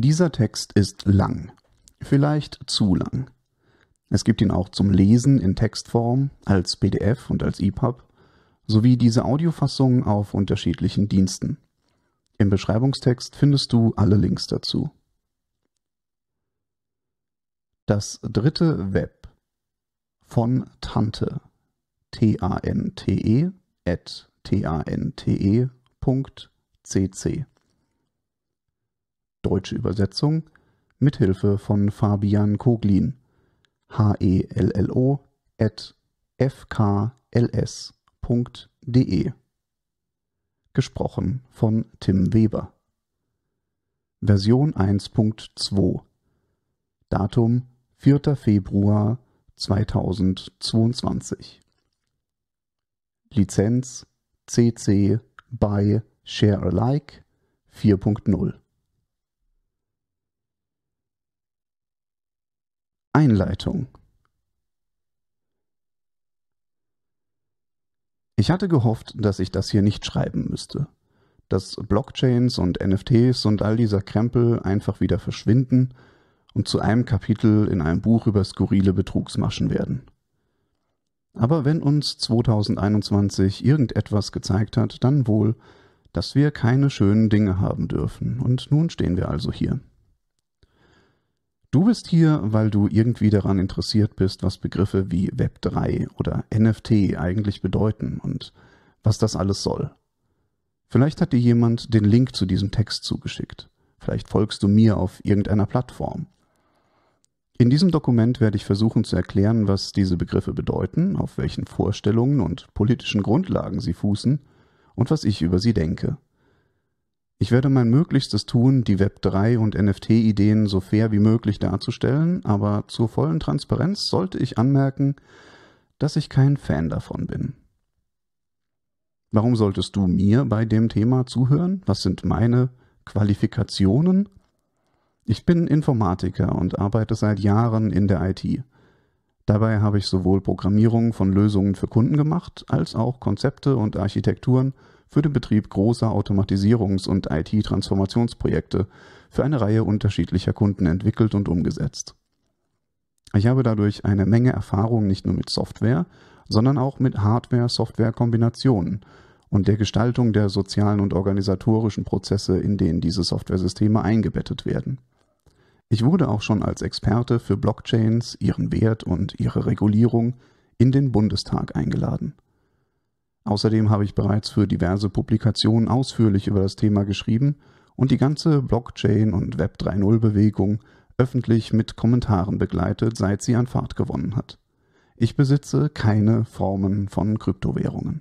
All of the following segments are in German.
Dieser Text ist lang, vielleicht zu lang. Es gibt ihn auch zum Lesen in Textform, als PDF und als EPUB, sowie diese Audiofassungen auf unterschiedlichen Diensten. Im Beschreibungstext findest du alle Links dazu. Das dritte Web von Tante t-a-n-t-e at t-a-n-t-e.cc Deutsche Übersetzung: mit Hilfe von Fabian Koglin. hello@fkls.de e. Gesprochen von Tim Weber. Version 1.2 Datum 4. Februar 2022 Lizenz CC by Share Alike 4.0 Einleitung. Ich hatte gehofft, dass ich das hier nicht schreiben müsste. Dass Blockchains und NFTs und all dieser Krempel einfach wieder verschwinden und zu einem Kapitel in einem Buch über skurrile Betrugsmaschen werden. Aber wenn uns 2021 irgendetwas gezeigt hat, dann wohl, dass wir keine schönen Dinge haben dürfen. Und nun stehen wir also hier. Du bist hier, weil du irgendwie daran interessiert bist, was Begriffe wie Web3 oder NFT eigentlich bedeuten und was das alles soll. Vielleicht hat dir jemand den Link zu diesem Text zugeschickt. Vielleicht folgst du mir auf irgendeiner Plattform. In diesem Dokument werde ich versuchen zu erklären, was diese Begriffe bedeuten, auf welchen Vorstellungen und politischen Grundlagen sie fußen und was ich über sie denke. Ich werde mein Möglichstes tun, die Web3 und NFT-Ideen so fair wie möglich darzustellen, aber zur vollen Transparenz sollte ich anmerken, dass ich kein Fan davon bin. Warum solltest du mir bei dem Thema zuhören? Was sind meine Qualifikationen? Ich bin Informatiker und arbeite seit Jahren in der IT. Dabei habe ich sowohl Programmierung von Lösungen für Kunden gemacht, als auch Konzepte und Architekturen für den Betrieb großer Automatisierungs- und IT-Transformationsprojekte für eine Reihe unterschiedlicher Kunden entwickelt und umgesetzt. Ich habe dadurch eine Menge Erfahrung nicht nur mit Software, sondern auch mit Hardware-Software-Kombinationen und der Gestaltung der sozialen und organisatorischen Prozesse, in denen diese Softwaresysteme eingebettet werden. Ich wurde auch schon als Experte für Blockchains, ihren Wert und ihre Regulierung in den Bundestag eingeladen. Außerdem habe ich bereits für diverse Publikationen ausführlich über das Thema geschrieben und die ganze Blockchain- und Web 3.0-Bewegung öffentlich mit Kommentaren begleitet, seit sie an Fahrt gewonnen hat. Ich besitze keine Formen von Kryptowährungen.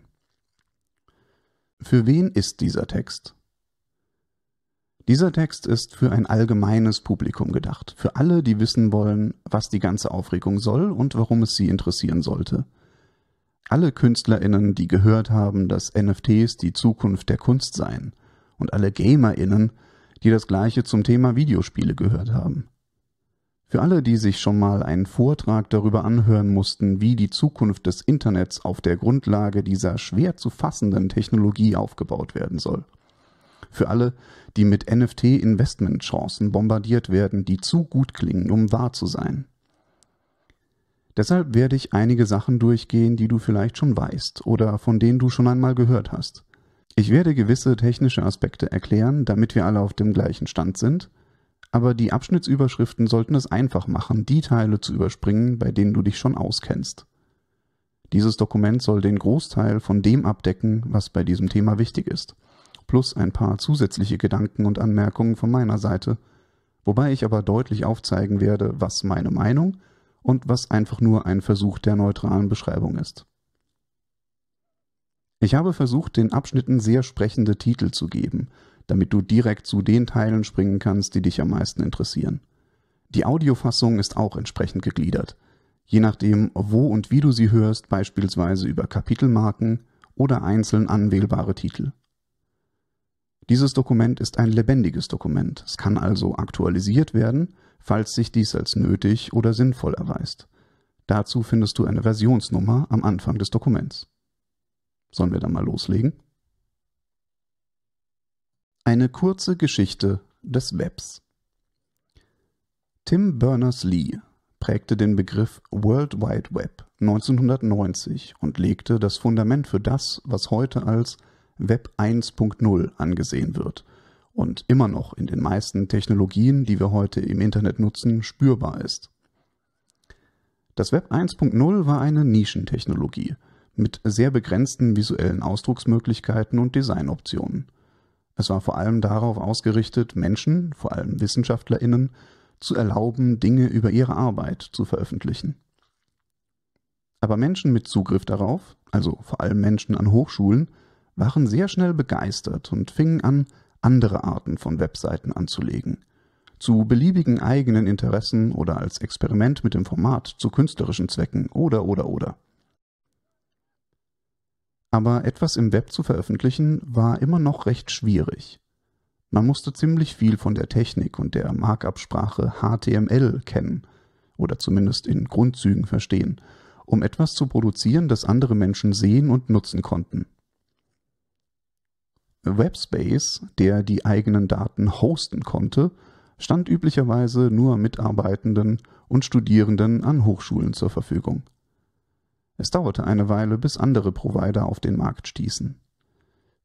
Für wen ist dieser Text? Dieser Text ist für ein allgemeines Publikum gedacht, für alle, die wissen wollen, was die ganze Aufregung soll und warum es sie interessieren sollte – alle KünstlerInnen, die gehört haben, dass NFTs die Zukunft der Kunst seien. Und alle GamerInnen, die das Gleiche zum Thema Videospiele gehört haben. Für alle, die sich schon mal einen Vortrag darüber anhören mussten, wie die Zukunft des Internets auf der Grundlage dieser schwer zu fassenden Technologie aufgebaut werden soll. Für alle, die mit NFT-Investmentchancen bombardiert werden, die zu gut klingen, um wahr zu sein. Deshalb werde ich einige Sachen durchgehen, die du vielleicht schon weißt oder von denen du schon einmal gehört hast. Ich werde gewisse technische Aspekte erklären, damit wir alle auf dem gleichen Stand sind, aber die Abschnittsüberschriften sollten es einfach machen, die Teile zu überspringen, bei denen du dich schon auskennst. Dieses Dokument soll den Großteil von dem abdecken, was bei diesem Thema wichtig ist, plus ein paar zusätzliche Gedanken und Anmerkungen von meiner Seite, wobei ich aber deutlich aufzeigen werde, was meine Meinung ist, und was einfach nur ein Versuch der neutralen Beschreibung ist. Ich habe versucht, den Abschnitten sehr sprechende Titel zu geben, damit du direkt zu den Teilen springen kannst, die dich am meisten interessieren. Die Audiofassung ist auch entsprechend gegliedert, je nachdem, wo und wie du sie hörst, beispielsweise über Kapitelmarken oder einzeln anwählbare Titel. Dieses Dokument ist ein lebendiges Dokument, es kann also aktualisiert werden falls sich dies als nötig oder sinnvoll erweist. Dazu findest du eine Versionsnummer am Anfang des Dokuments. Sollen wir dann mal loslegen? Eine kurze Geschichte des Webs. Tim Berners-Lee prägte den Begriff World Wide Web 1990 und legte das Fundament für das, was heute als Web 1.0 angesehen wird – und immer noch in den meisten Technologien, die wir heute im Internet nutzen, spürbar ist. Das Web 1.0 war eine Nischentechnologie mit sehr begrenzten visuellen Ausdrucksmöglichkeiten und Designoptionen. Es war vor allem darauf ausgerichtet, Menschen, vor allem Wissenschaftlerinnen, zu erlauben, Dinge über ihre Arbeit zu veröffentlichen. Aber Menschen mit Zugriff darauf, also vor allem Menschen an Hochschulen, waren sehr schnell begeistert und fingen an, andere Arten von Webseiten anzulegen. Zu beliebigen eigenen Interessen oder als Experiment mit dem Format zu künstlerischen Zwecken oder oder oder. Aber etwas im Web zu veröffentlichen war immer noch recht schwierig. Man musste ziemlich viel von der Technik und der Markabsprache HTML kennen oder zumindest in Grundzügen verstehen, um etwas zu produzieren, das andere Menschen sehen und nutzen konnten. Webspace, der die eigenen Daten hosten konnte, stand üblicherweise nur Mitarbeitenden und Studierenden an Hochschulen zur Verfügung. Es dauerte eine Weile, bis andere Provider auf den Markt stießen.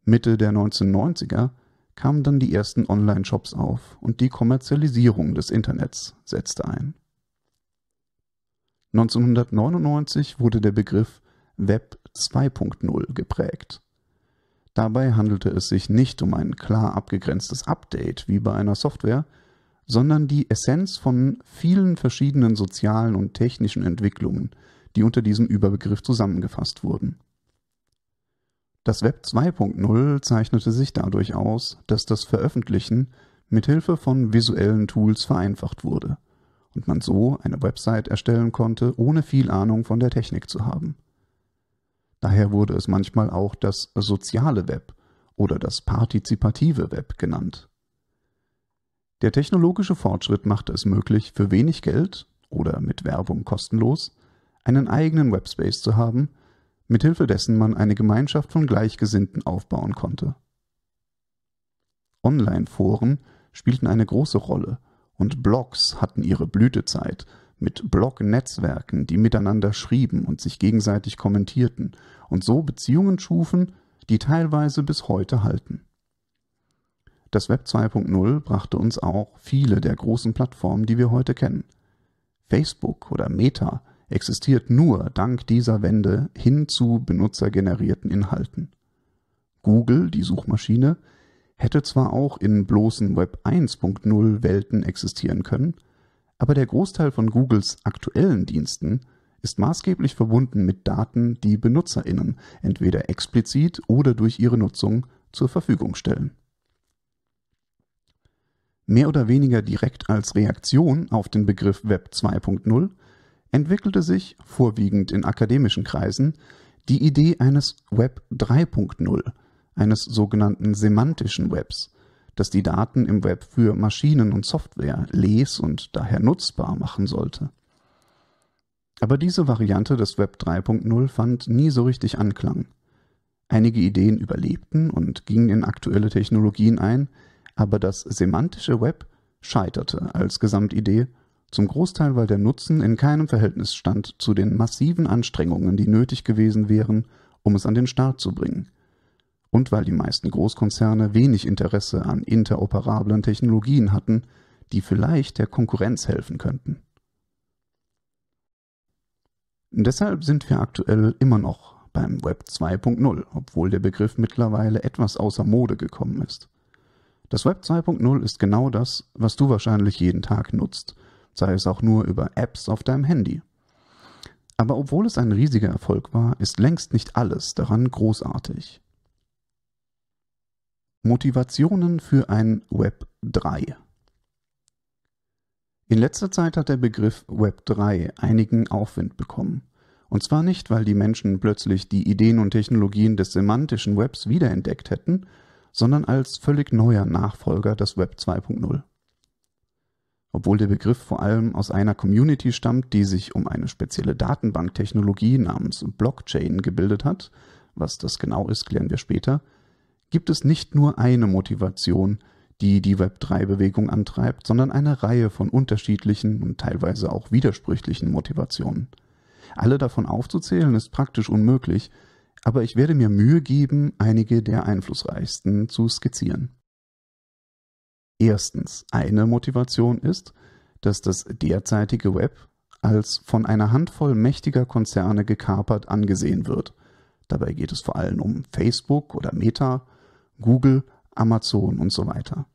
Mitte der 1990er kamen dann die ersten Online-Shops auf und die Kommerzialisierung des Internets setzte ein. 1999 wurde der Begriff Web 2.0 geprägt. Dabei handelte es sich nicht um ein klar abgegrenztes Update wie bei einer Software, sondern die Essenz von vielen verschiedenen sozialen und technischen Entwicklungen, die unter diesem Überbegriff zusammengefasst wurden. Das Web 2.0 zeichnete sich dadurch aus, dass das Veröffentlichen mithilfe von visuellen Tools vereinfacht wurde und man so eine Website erstellen konnte, ohne viel Ahnung von der Technik zu haben. Daher wurde es manchmal auch das soziale Web oder das partizipative Web genannt. Der technologische Fortschritt machte es möglich, für wenig Geld oder mit Werbung kostenlos einen eigenen Webspace zu haben, mithilfe dessen man eine Gemeinschaft von Gleichgesinnten aufbauen konnte. Online-Foren spielten eine große Rolle und Blogs hatten ihre Blütezeit – mit Blog-Netzwerken, die miteinander schrieben und sich gegenseitig kommentierten und so Beziehungen schufen, die teilweise bis heute halten. Das Web 2.0 brachte uns auch viele der großen Plattformen, die wir heute kennen. Facebook oder Meta existiert nur dank dieser Wende hin zu benutzergenerierten Inhalten. Google, die Suchmaschine, hätte zwar auch in bloßen Web 1.0 Welten existieren können, aber der Großteil von Googles aktuellen Diensten ist maßgeblich verbunden mit Daten, die BenutzerInnen entweder explizit oder durch ihre Nutzung zur Verfügung stellen. Mehr oder weniger direkt als Reaktion auf den Begriff Web 2.0 entwickelte sich, vorwiegend in akademischen Kreisen, die Idee eines Web 3.0, eines sogenannten semantischen Webs, das die Daten im Web für Maschinen und Software les- und daher nutzbar machen sollte. Aber diese Variante des Web 3.0 fand nie so richtig Anklang. Einige Ideen überlebten und gingen in aktuelle Technologien ein, aber das semantische Web scheiterte als Gesamtidee, zum Großteil weil der Nutzen in keinem Verhältnis stand zu den massiven Anstrengungen, die nötig gewesen wären, um es an den Start zu bringen – und weil die meisten Großkonzerne wenig Interesse an interoperablen Technologien hatten, die vielleicht der Konkurrenz helfen könnten. Deshalb sind wir aktuell immer noch beim Web 2.0, obwohl der Begriff mittlerweile etwas außer Mode gekommen ist. Das Web 2.0 ist genau das, was du wahrscheinlich jeden Tag nutzt, sei es auch nur über Apps auf deinem Handy. Aber obwohl es ein riesiger Erfolg war, ist längst nicht alles daran großartig. Motivationen für ein Web 3 In letzter Zeit hat der Begriff Web 3 einigen Aufwind bekommen. Und zwar nicht, weil die Menschen plötzlich die Ideen und Technologien des semantischen Webs wiederentdeckt hätten, sondern als völlig neuer Nachfolger des Web 2.0. Obwohl der Begriff vor allem aus einer Community stammt, die sich um eine spezielle Datenbanktechnologie namens Blockchain gebildet hat, was das genau ist, klären wir später, gibt es nicht nur eine Motivation, die die Web3-Bewegung antreibt, sondern eine Reihe von unterschiedlichen und teilweise auch widersprüchlichen Motivationen. Alle davon aufzuzählen ist praktisch unmöglich, aber ich werde mir Mühe geben, einige der einflussreichsten zu skizzieren. Erstens, eine Motivation ist, dass das derzeitige Web als von einer Handvoll mächtiger Konzerne gekapert angesehen wird. Dabei geht es vor allem um Facebook oder Meta, Google, Amazon und so weiter.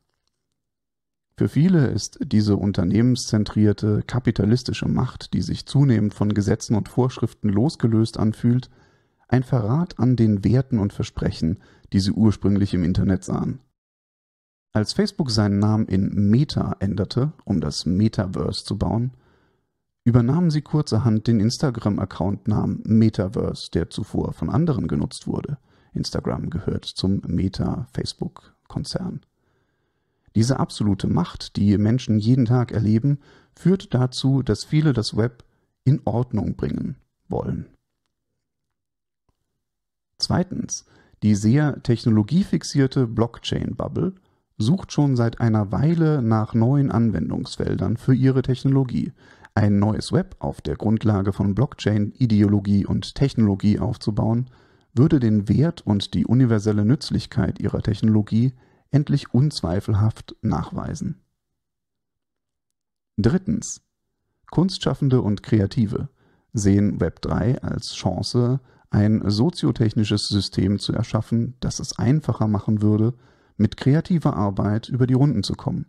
Für viele ist diese unternehmenszentrierte kapitalistische Macht, die sich zunehmend von Gesetzen und Vorschriften losgelöst anfühlt, ein Verrat an den Werten und Versprechen, die sie ursprünglich im Internet sahen. Als Facebook seinen Namen in Meta änderte, um das Metaverse zu bauen, übernahmen sie kurzerhand den Instagram-Account-Namen Metaverse, der zuvor von anderen genutzt wurde. Instagram gehört zum Meta-Facebook-Konzern. Diese absolute Macht, die Menschen jeden Tag erleben, führt dazu, dass viele das Web in Ordnung bringen wollen. Zweitens, die sehr technologiefixierte Blockchain-Bubble sucht schon seit einer Weile nach neuen Anwendungsfeldern für ihre Technologie. Ein neues Web auf der Grundlage von Blockchain, Ideologie und Technologie aufzubauen, würde den Wert und die universelle Nützlichkeit ihrer Technologie endlich unzweifelhaft nachweisen. Drittens. Kunstschaffende und Kreative sehen Web3 als Chance, ein soziotechnisches System zu erschaffen, das es einfacher machen würde, mit kreativer Arbeit über die Runden zu kommen.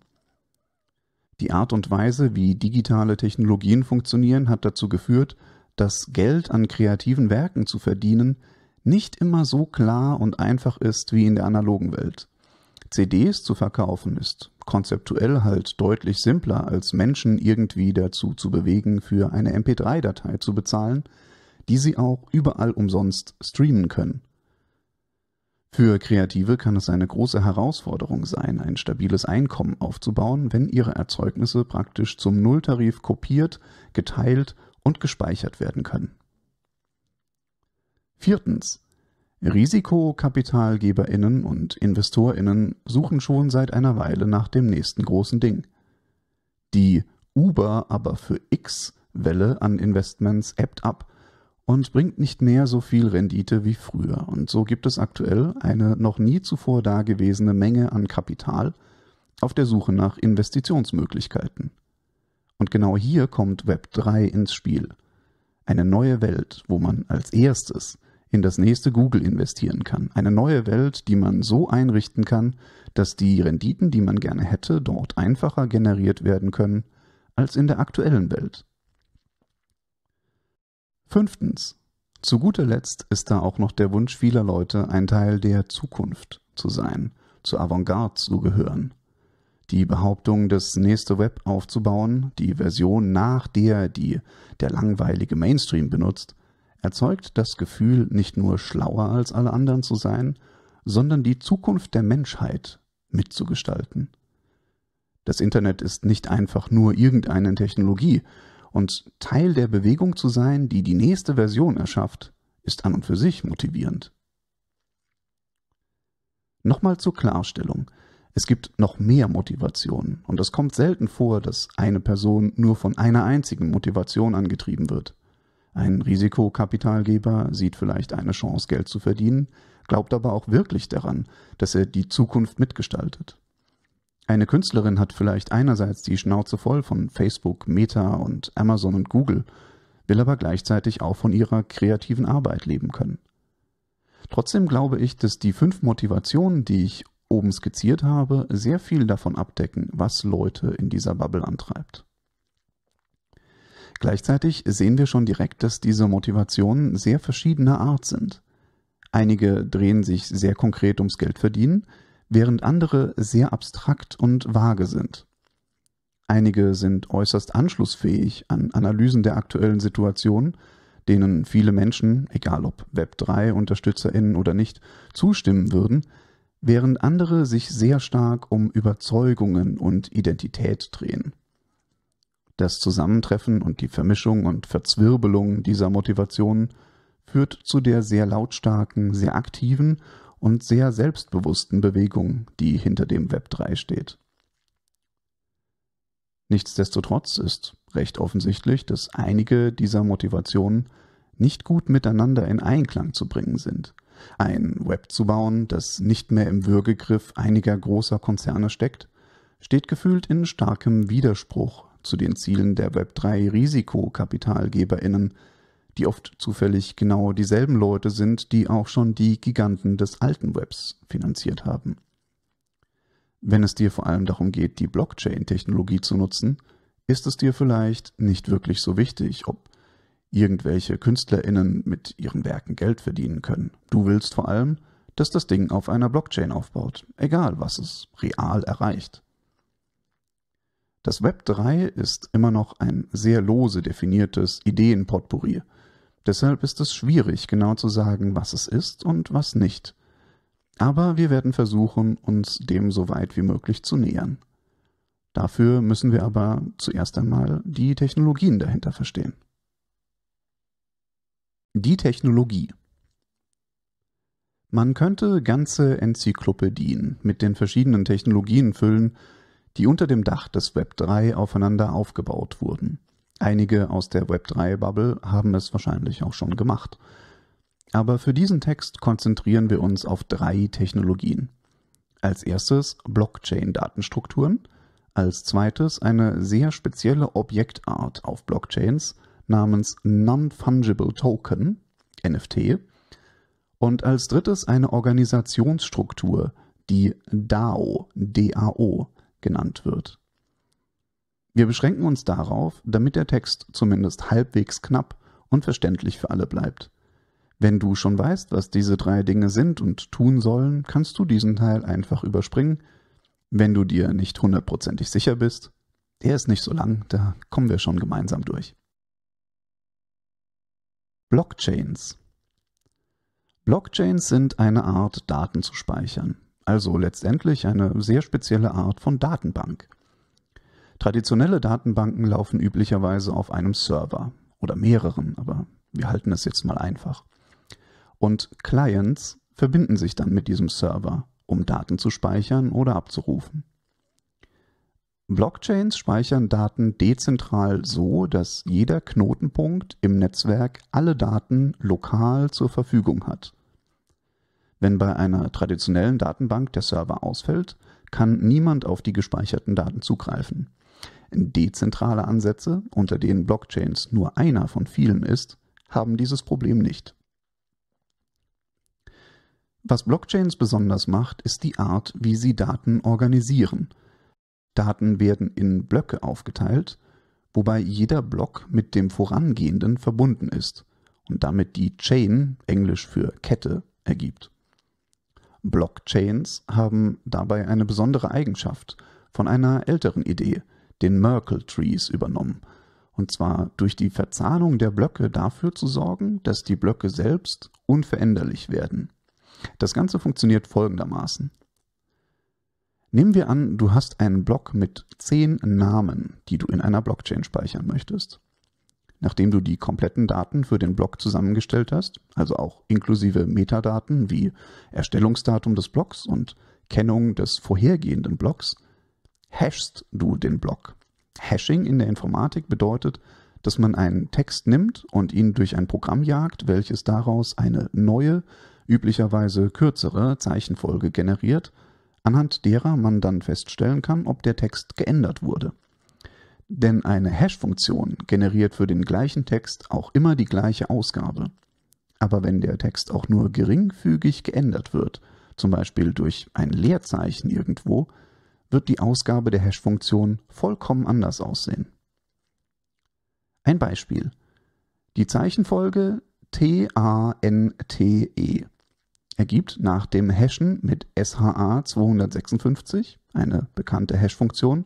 Die Art und Weise, wie digitale Technologien funktionieren, hat dazu geführt, dass Geld an kreativen Werken zu verdienen nicht immer so klar und einfach ist wie in der analogen Welt. CDs zu verkaufen ist konzeptuell halt deutlich simpler, als Menschen irgendwie dazu zu bewegen, für eine MP3-Datei zu bezahlen, die sie auch überall umsonst streamen können. Für Kreative kann es eine große Herausforderung sein, ein stabiles Einkommen aufzubauen, wenn ihre Erzeugnisse praktisch zum Nulltarif kopiert, geteilt und gespeichert werden können. Viertens. Risikokapitalgeberinnen und Investorinnen suchen schon seit einer Weile nach dem nächsten großen Ding. Die Uber aber für X Welle an Investments ebbt ab und bringt nicht mehr so viel Rendite wie früher. Und so gibt es aktuell eine noch nie zuvor dagewesene Menge an Kapital auf der Suche nach Investitionsmöglichkeiten. Und genau hier kommt Web 3 ins Spiel. Eine neue Welt, wo man als erstes in das nächste Google investieren kann. Eine neue Welt, die man so einrichten kann, dass die Renditen, die man gerne hätte, dort einfacher generiert werden können als in der aktuellen Welt. Fünftens. Zu guter Letzt ist da auch noch der Wunsch vieler Leute, ein Teil der Zukunft zu sein, zur Avantgarde zu gehören. Die Behauptung, das nächste Web aufzubauen, die Version nach der, die der langweilige Mainstream benutzt, erzeugt das Gefühl, nicht nur schlauer als alle anderen zu sein, sondern die Zukunft der Menschheit mitzugestalten. Das Internet ist nicht einfach nur irgendeine Technologie, und Teil der Bewegung zu sein, die die nächste Version erschafft, ist an und für sich motivierend. Nochmal zur Klarstellung. Es gibt noch mehr Motivationen und es kommt selten vor, dass eine Person nur von einer einzigen Motivation angetrieben wird. Ein Risikokapitalgeber sieht vielleicht eine Chance, Geld zu verdienen, glaubt aber auch wirklich daran, dass er die Zukunft mitgestaltet. Eine Künstlerin hat vielleicht einerseits die Schnauze voll von Facebook, Meta und Amazon und Google, will aber gleichzeitig auch von ihrer kreativen Arbeit leben können. Trotzdem glaube ich, dass die fünf Motivationen, die ich oben skizziert habe, sehr viel davon abdecken, was Leute in dieser Bubble antreibt. Gleichzeitig sehen wir schon direkt, dass diese Motivationen sehr verschiedener Art sind. Einige drehen sich sehr konkret ums Geldverdienen, während andere sehr abstrakt und vage sind. Einige sind äußerst anschlussfähig an Analysen der aktuellen Situation, denen viele Menschen, egal ob Web3-UnterstützerInnen oder nicht, zustimmen würden, während andere sich sehr stark um Überzeugungen und Identität drehen. Das Zusammentreffen und die Vermischung und Verzwirbelung dieser Motivationen führt zu der sehr lautstarken, sehr aktiven und sehr selbstbewussten Bewegung, die hinter dem Web 3 steht. Nichtsdestotrotz ist recht offensichtlich, dass einige dieser Motivationen nicht gut miteinander in Einklang zu bringen sind. Ein Web zu bauen, das nicht mehr im Würgegriff einiger großer Konzerne steckt, steht gefühlt in starkem Widerspruch zu den Zielen der Web3 Risikokapitalgeberinnen, die oft zufällig genau dieselben Leute sind, die auch schon die Giganten des alten Webs finanziert haben. Wenn es dir vor allem darum geht, die Blockchain-Technologie zu nutzen, ist es dir vielleicht nicht wirklich so wichtig, ob irgendwelche KünstlerInnen mit ihren Werken Geld verdienen können. Du willst vor allem, dass das Ding auf einer Blockchain aufbaut, egal was es real erreicht. Das Web 3 ist immer noch ein sehr lose definiertes Ideenpotpourri. Deshalb ist es schwierig, genau zu sagen, was es ist und was nicht. Aber wir werden versuchen, uns dem so weit wie möglich zu nähern. Dafür müssen wir aber zuerst einmal die Technologien dahinter verstehen. Die Technologie Man könnte ganze Enzyklopädien mit den verschiedenen Technologien füllen, die unter dem Dach des Web3 aufeinander aufgebaut wurden. Einige aus der Web3-Bubble haben es wahrscheinlich auch schon gemacht. Aber für diesen Text konzentrieren wir uns auf drei Technologien. Als erstes Blockchain-Datenstrukturen, als zweites eine sehr spezielle Objektart auf Blockchains namens Non-Fungible Token, NFT, und als drittes eine Organisationsstruktur, die DAO, DAO, genannt wird. Wir beschränken uns darauf, damit der Text zumindest halbwegs knapp und verständlich für alle bleibt. Wenn du schon weißt, was diese drei Dinge sind und tun sollen, kannst du diesen Teil einfach überspringen. Wenn du dir nicht hundertprozentig sicher bist, der ist nicht so lang, da kommen wir schon gemeinsam durch. Blockchains. Blockchains sind eine Art, Daten zu speichern. Also letztendlich eine sehr spezielle Art von Datenbank. Traditionelle Datenbanken laufen üblicherweise auf einem Server oder mehreren, aber wir halten es jetzt mal einfach. Und Clients verbinden sich dann mit diesem Server, um Daten zu speichern oder abzurufen. Blockchains speichern Daten dezentral so, dass jeder Knotenpunkt im Netzwerk alle Daten lokal zur Verfügung hat. Wenn bei einer traditionellen Datenbank der Server ausfällt, kann niemand auf die gespeicherten Daten zugreifen. Dezentrale Ansätze, unter denen Blockchains nur einer von vielen ist, haben dieses Problem nicht. Was Blockchains besonders macht, ist die Art, wie sie Daten organisieren. Daten werden in Blöcke aufgeteilt, wobei jeder Block mit dem vorangehenden verbunden ist und damit die Chain, englisch für Kette, ergibt. Blockchains haben dabei eine besondere Eigenschaft von einer älteren Idee, den Merkle Trees, übernommen. Und zwar durch die Verzahnung der Blöcke dafür zu sorgen, dass die Blöcke selbst unveränderlich werden. Das Ganze funktioniert folgendermaßen. Nehmen wir an, du hast einen Block mit zehn Namen, die du in einer Blockchain speichern möchtest. Nachdem du die kompletten Daten für den Blog zusammengestellt hast, also auch inklusive Metadaten wie Erstellungsdatum des Blogs und Kennung des vorhergehenden Blogs, hashst du den Blog. Hashing in der Informatik bedeutet, dass man einen Text nimmt und ihn durch ein Programm jagt, welches daraus eine neue, üblicherweise kürzere Zeichenfolge generiert, anhand derer man dann feststellen kann, ob der Text geändert wurde denn eine Hash-Funktion generiert für den gleichen Text auch immer die gleiche Ausgabe. Aber wenn der Text auch nur geringfügig geändert wird, zum Beispiel durch ein Leerzeichen irgendwo, wird die Ausgabe der Hash-Funktion vollkommen anders aussehen. Ein Beispiel. Die Zeichenfolge T-A-N-T-E ergibt nach dem Hashen mit SHA 256, eine bekannte Hash-Funktion,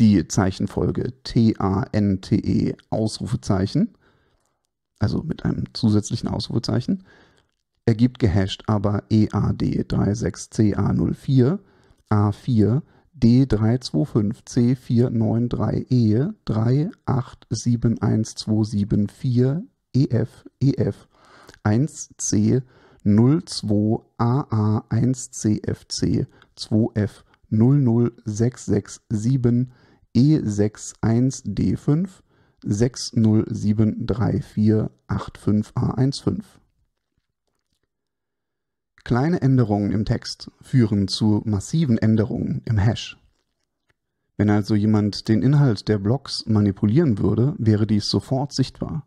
die Zeichenfolge T-A-N-T-E Ausrufezeichen, also mit einem zusätzlichen Ausrufezeichen, ergibt gehasht aber EAD36CA04 A4 D325C493E 3871274 EF EF 1C 02AA1CFC 2F 00667 E61D5 6073485A15. Kleine Änderungen im Text führen zu massiven Änderungen im Hash. Wenn also jemand den Inhalt der Blocks manipulieren würde, wäre dies sofort sichtbar.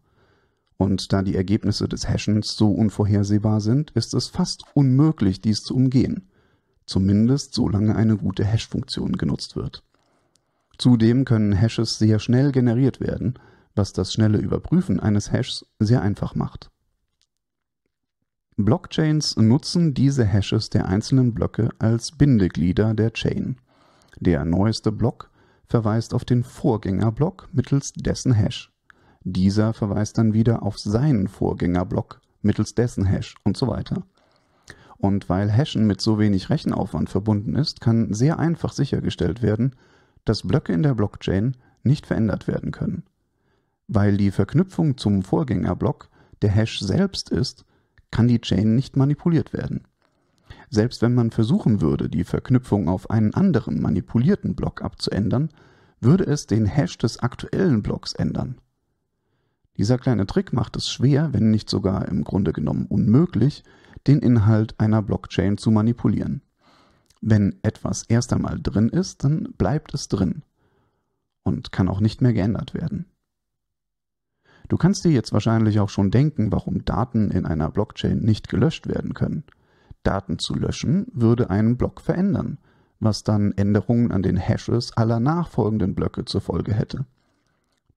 Und da die Ergebnisse des Hashens so unvorhersehbar sind, ist es fast unmöglich, dies zu umgehen. Zumindest solange eine gute Hash-Funktion genutzt wird. Zudem können Hashes sehr schnell generiert werden, was das schnelle Überprüfen eines Hashes sehr einfach macht. Blockchains nutzen diese Hashes der einzelnen Blöcke als Bindeglieder der Chain. Der neueste Block verweist auf den Vorgängerblock mittels dessen Hash. Dieser verweist dann wieder auf seinen Vorgängerblock mittels dessen Hash und so weiter. Und weil Hashen mit so wenig Rechenaufwand verbunden ist, kann sehr einfach sichergestellt werden, dass Blöcke in der Blockchain nicht verändert werden können. Weil die Verknüpfung zum Vorgängerblock der Hash selbst ist, kann die Chain nicht manipuliert werden. Selbst wenn man versuchen würde, die Verknüpfung auf einen anderen manipulierten Block abzuändern, würde es den Hash des aktuellen Blocks ändern. Dieser kleine Trick macht es schwer, wenn nicht sogar im Grunde genommen unmöglich, den Inhalt einer Blockchain zu manipulieren. Wenn etwas erst einmal drin ist, dann bleibt es drin und kann auch nicht mehr geändert werden. Du kannst dir jetzt wahrscheinlich auch schon denken, warum Daten in einer Blockchain nicht gelöscht werden können. Daten zu löschen würde einen Block verändern, was dann Änderungen an den Hashes aller nachfolgenden Blöcke zur Folge hätte.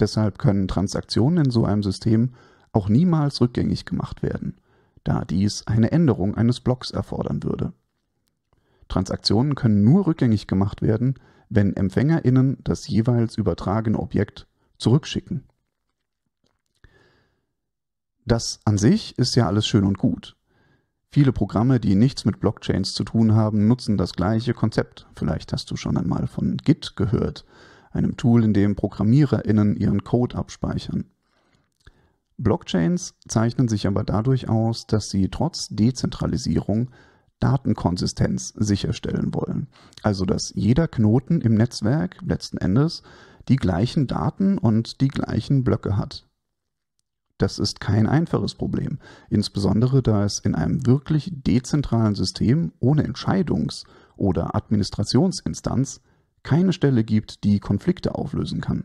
Deshalb können Transaktionen in so einem System auch niemals rückgängig gemacht werden, da dies eine Änderung eines Blocks erfordern würde. Transaktionen können nur rückgängig gemacht werden, wenn EmpfängerInnen das jeweils übertragene Objekt zurückschicken. Das an sich ist ja alles schön und gut. Viele Programme, die nichts mit Blockchains zu tun haben, nutzen das gleiche Konzept. Vielleicht hast du schon einmal von Git gehört, einem Tool, in dem ProgrammiererInnen ihren Code abspeichern. Blockchains zeichnen sich aber dadurch aus, dass sie trotz Dezentralisierung Datenkonsistenz sicherstellen wollen. Also, dass jeder Knoten im Netzwerk letzten Endes die gleichen Daten und die gleichen Blöcke hat. Das ist kein einfaches Problem, insbesondere da es in einem wirklich dezentralen System ohne Entscheidungs- oder Administrationsinstanz keine Stelle gibt, die Konflikte auflösen kann.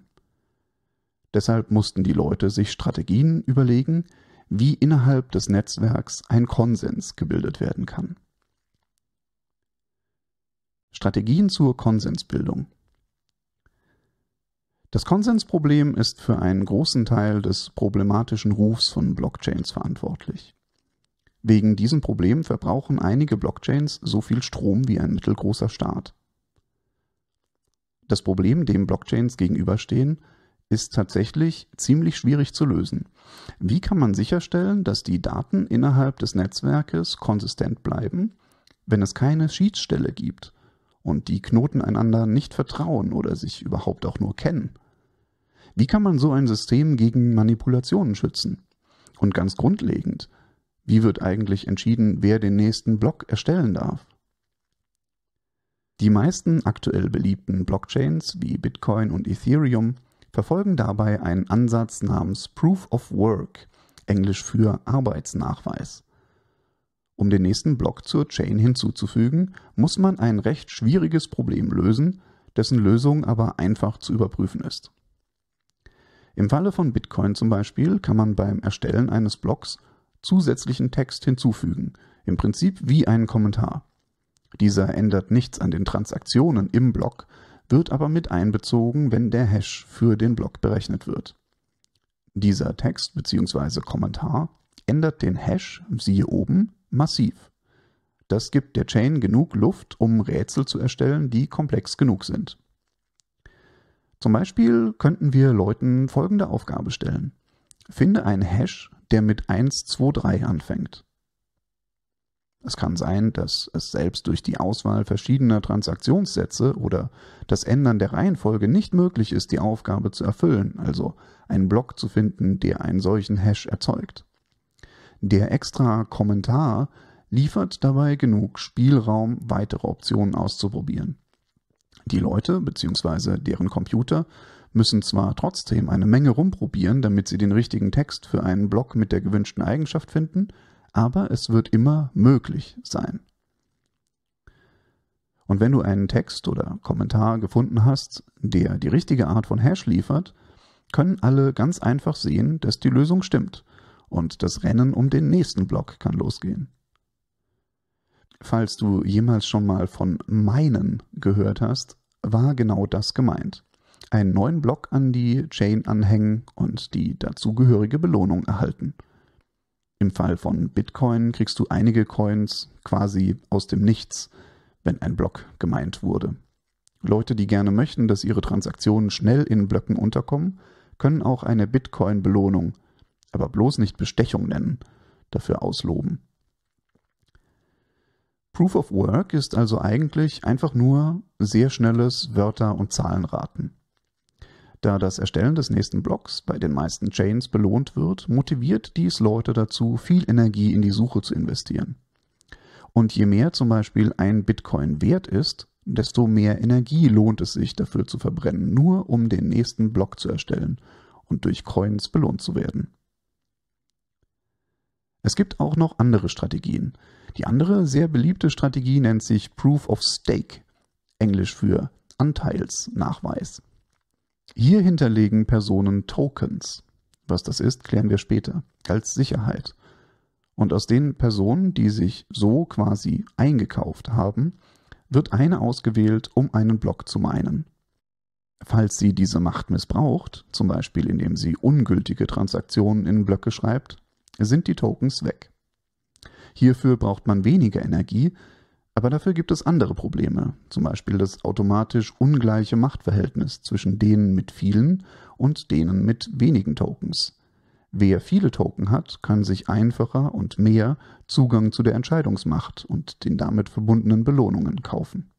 Deshalb mussten die Leute sich Strategien überlegen, wie innerhalb des Netzwerks ein Konsens gebildet werden kann. Strategien zur Konsensbildung. Das Konsensproblem ist für einen großen Teil des problematischen Rufs von Blockchains verantwortlich. Wegen diesem Problem verbrauchen einige Blockchains so viel Strom wie ein mittelgroßer Staat. Das Problem, dem Blockchains gegenüberstehen, ist tatsächlich ziemlich schwierig zu lösen. Wie kann man sicherstellen, dass die Daten innerhalb des Netzwerkes konsistent bleiben, wenn es keine Schiedsstelle gibt, und die Knoten einander nicht vertrauen oder sich überhaupt auch nur kennen. Wie kann man so ein System gegen Manipulationen schützen? Und ganz grundlegend, wie wird eigentlich entschieden, wer den nächsten Block erstellen darf? Die meisten aktuell beliebten Blockchains wie Bitcoin und Ethereum verfolgen dabei einen Ansatz namens Proof of Work, englisch für Arbeitsnachweis. Um den nächsten Block zur Chain hinzuzufügen, muss man ein recht schwieriges Problem lösen, dessen Lösung aber einfach zu überprüfen ist. Im Falle von Bitcoin zum Beispiel kann man beim Erstellen eines Blocks zusätzlichen Text hinzufügen, im Prinzip wie einen Kommentar. Dieser ändert nichts an den Transaktionen im Block, wird aber mit einbezogen, wenn der Hash für den Block berechnet wird. Dieser Text bzw. Kommentar ändert den Hash, siehe oben, massiv. Das gibt der Chain genug Luft, um Rätsel zu erstellen, die komplex genug sind. Zum Beispiel könnten wir Leuten folgende Aufgabe stellen. Finde einen Hash, der mit 1, 2, 3 anfängt. Es kann sein, dass es selbst durch die Auswahl verschiedener Transaktionssätze oder das Ändern der Reihenfolge nicht möglich ist, die Aufgabe zu erfüllen, also einen Block zu finden, der einen solchen Hash erzeugt. Der extra Kommentar liefert dabei genug Spielraum, weitere Optionen auszuprobieren. Die Leute bzw. deren Computer müssen zwar trotzdem eine Menge rumprobieren, damit sie den richtigen Text für einen Block mit der gewünschten Eigenschaft finden, aber es wird immer möglich sein. Und wenn du einen Text oder Kommentar gefunden hast, der die richtige Art von Hash liefert, können alle ganz einfach sehen, dass die Lösung stimmt – und das Rennen um den nächsten Block kann losgehen. Falls du jemals schon mal von Meinen gehört hast, war genau das gemeint. Einen neuen Block an die Chain anhängen und die dazugehörige Belohnung erhalten. Im Fall von Bitcoin kriegst du einige Coins quasi aus dem Nichts, wenn ein Block gemeint wurde. Leute, die gerne möchten, dass ihre Transaktionen schnell in Blöcken unterkommen, können auch eine Bitcoin-Belohnung aber bloß nicht Bestechung nennen, dafür ausloben. Proof of Work ist also eigentlich einfach nur sehr schnelles Wörter- und Zahlenraten. Da das Erstellen des nächsten Blocks bei den meisten Chains belohnt wird, motiviert dies Leute dazu, viel Energie in die Suche zu investieren. Und je mehr zum Beispiel ein Bitcoin wert ist, desto mehr Energie lohnt es sich dafür zu verbrennen, nur um den nächsten Block zu erstellen und durch Coins belohnt zu werden. Es gibt auch noch andere Strategien. Die andere sehr beliebte Strategie nennt sich Proof of Stake, englisch für Anteilsnachweis. Hier hinterlegen Personen Tokens. Was das ist, klären wir später, als Sicherheit. Und aus den Personen, die sich so quasi eingekauft haben, wird eine ausgewählt, um einen Block zu meinen. Falls sie diese Macht missbraucht, zum Beispiel indem sie ungültige Transaktionen in Blöcke schreibt, sind die Tokens weg. Hierfür braucht man weniger Energie, aber dafür gibt es andere Probleme, zum Beispiel das automatisch ungleiche Machtverhältnis zwischen denen mit vielen und denen mit wenigen Tokens. Wer viele Token hat, kann sich einfacher und mehr Zugang zu der Entscheidungsmacht und den damit verbundenen Belohnungen kaufen.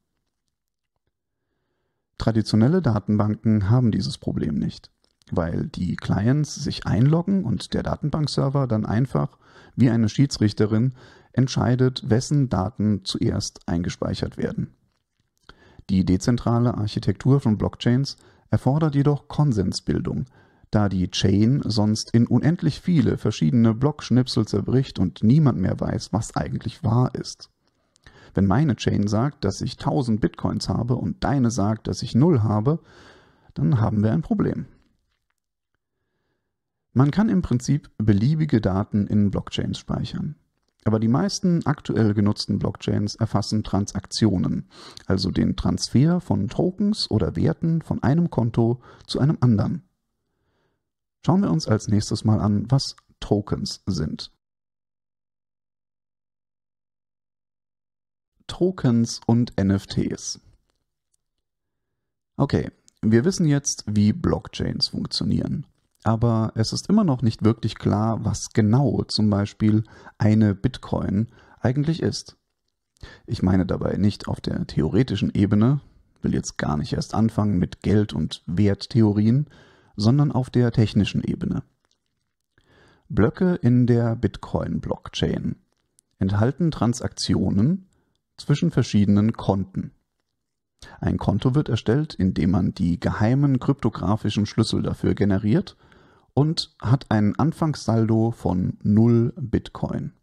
Traditionelle Datenbanken haben dieses Problem nicht weil die Clients sich einloggen und der Datenbankserver dann einfach wie eine Schiedsrichterin entscheidet, wessen Daten zuerst eingespeichert werden. Die dezentrale Architektur von Blockchains erfordert jedoch Konsensbildung, da die Chain sonst in unendlich viele verschiedene Blockschnipsel zerbricht und niemand mehr weiß, was eigentlich wahr ist. Wenn meine Chain sagt, dass ich 1000 Bitcoins habe und deine sagt, dass ich null habe, dann haben wir ein Problem. Man kann im Prinzip beliebige Daten in Blockchains speichern. Aber die meisten aktuell genutzten Blockchains erfassen Transaktionen, also den Transfer von Tokens oder Werten von einem Konto zu einem anderen. Schauen wir uns als nächstes mal an, was Tokens sind. Tokens und NFTs. Okay, wir wissen jetzt, wie Blockchains funktionieren aber es ist immer noch nicht wirklich klar, was genau zum Beispiel eine Bitcoin eigentlich ist. Ich meine dabei nicht auf der theoretischen Ebene, will jetzt gar nicht erst anfangen mit Geld- und Werttheorien, sondern auf der technischen Ebene. Blöcke in der Bitcoin-Blockchain enthalten Transaktionen zwischen verschiedenen Konten. Ein Konto wird erstellt, indem man die geheimen kryptografischen Schlüssel dafür generiert – und hat einen Anfangssaldo von 0 Bitcoin.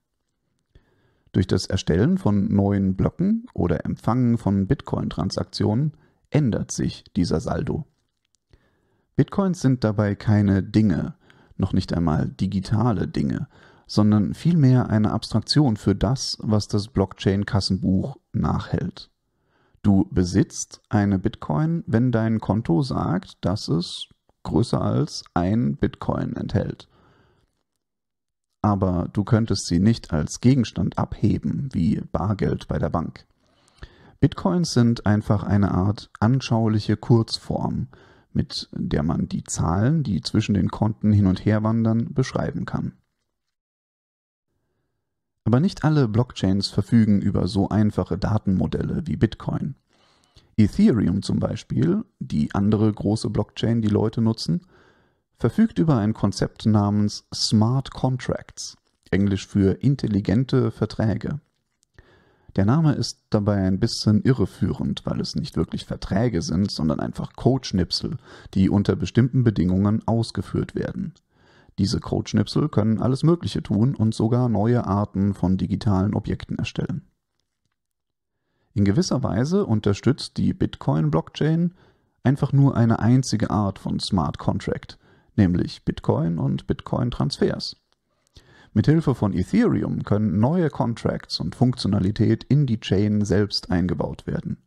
Durch das Erstellen von neuen Blöcken oder Empfangen von Bitcoin-Transaktionen ändert sich dieser Saldo. Bitcoins sind dabei keine Dinge, noch nicht einmal digitale Dinge, sondern vielmehr eine Abstraktion für das, was das Blockchain-Kassenbuch nachhält. Du besitzt eine Bitcoin, wenn dein Konto sagt, dass es größer als ein Bitcoin enthält. Aber du könntest sie nicht als Gegenstand abheben, wie Bargeld bei der Bank. Bitcoins sind einfach eine Art anschauliche Kurzform, mit der man die Zahlen, die zwischen den Konten hin und her wandern, beschreiben kann. Aber nicht alle Blockchains verfügen über so einfache Datenmodelle wie Bitcoin. Ethereum zum Beispiel, die andere große Blockchain, die Leute nutzen, verfügt über ein Konzept namens Smart Contracts, englisch für intelligente Verträge. Der Name ist dabei ein bisschen irreführend, weil es nicht wirklich Verträge sind, sondern einfach Codeschnipsel, die unter bestimmten Bedingungen ausgeführt werden. Diese Codeschnipsel können alles Mögliche tun und sogar neue Arten von digitalen Objekten erstellen. In gewisser Weise unterstützt die Bitcoin-Blockchain einfach nur eine einzige Art von Smart Contract, nämlich Bitcoin und Bitcoin-Transfers. Mithilfe von Ethereum können neue Contracts und Funktionalität in die Chain selbst eingebaut werden.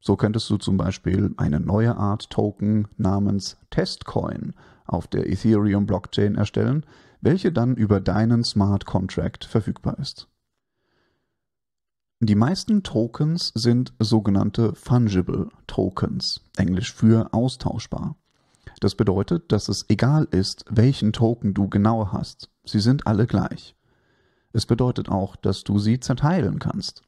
So könntest du zum Beispiel eine neue Art Token namens Testcoin auf der Ethereum-Blockchain erstellen, welche dann über deinen Smart Contract verfügbar ist. Die meisten Tokens sind sogenannte fungible Tokens, englisch für austauschbar. Das bedeutet, dass es egal ist, welchen Token du genau hast, sie sind alle gleich. Es bedeutet auch, dass du sie zerteilen kannst,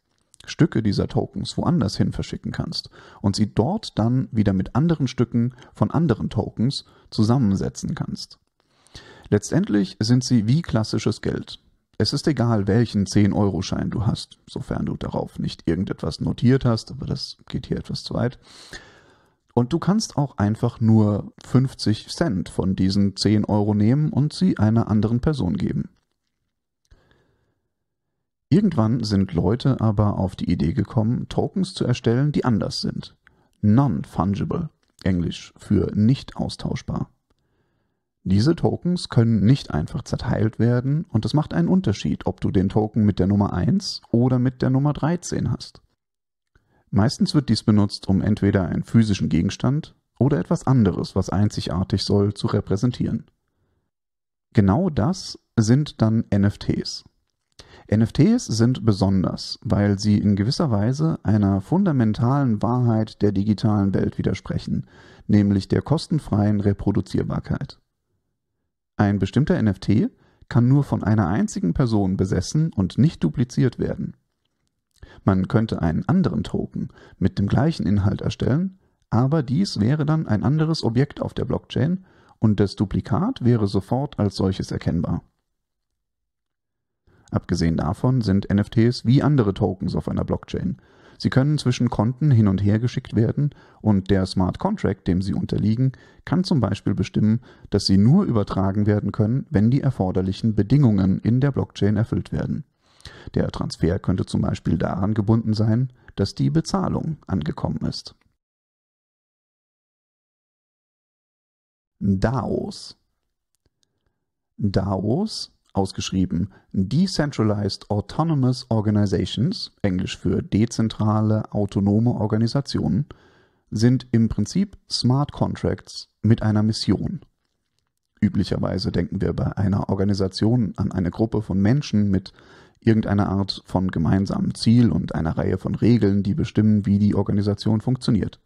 Stücke dieser Tokens woanders hin verschicken kannst und sie dort dann wieder mit anderen Stücken von anderen Tokens zusammensetzen kannst. Letztendlich sind sie wie klassisches Geld, es ist egal, welchen 10-Euro-Schein du hast, sofern du darauf nicht irgendetwas notiert hast, aber das geht hier etwas zu weit. Und du kannst auch einfach nur 50 Cent von diesen 10 Euro nehmen und sie einer anderen Person geben. Irgendwann sind Leute aber auf die Idee gekommen, Tokens zu erstellen, die anders sind. Non-fungible, Englisch für nicht austauschbar. Diese Tokens können nicht einfach zerteilt werden und es macht einen Unterschied, ob du den Token mit der Nummer 1 oder mit der Nummer 13 hast. Meistens wird dies benutzt, um entweder einen physischen Gegenstand oder etwas anderes, was einzigartig soll, zu repräsentieren. Genau das sind dann NFTs. NFTs sind besonders, weil sie in gewisser Weise einer fundamentalen Wahrheit der digitalen Welt widersprechen, nämlich der kostenfreien Reproduzierbarkeit. Ein bestimmter NFT kann nur von einer einzigen Person besessen und nicht dupliziert werden. Man könnte einen anderen Token mit dem gleichen Inhalt erstellen, aber dies wäre dann ein anderes Objekt auf der Blockchain und das Duplikat wäre sofort als solches erkennbar. Abgesehen davon sind NFTs wie andere Tokens auf einer Blockchain Sie können zwischen Konten hin und her geschickt werden und der Smart Contract, dem Sie unterliegen, kann zum Beispiel bestimmen, dass Sie nur übertragen werden können, wenn die erforderlichen Bedingungen in der Blockchain erfüllt werden. Der Transfer könnte zum Beispiel daran gebunden sein, dass die Bezahlung angekommen ist. DAOs DAOs ausgeschrieben Decentralized Autonomous Organizations, englisch für dezentrale autonome Organisationen, sind im Prinzip Smart Contracts mit einer Mission. Üblicherweise denken wir bei einer Organisation an eine Gruppe von Menschen mit irgendeiner Art von gemeinsamen Ziel und einer Reihe von Regeln, die bestimmen, wie die Organisation funktioniert.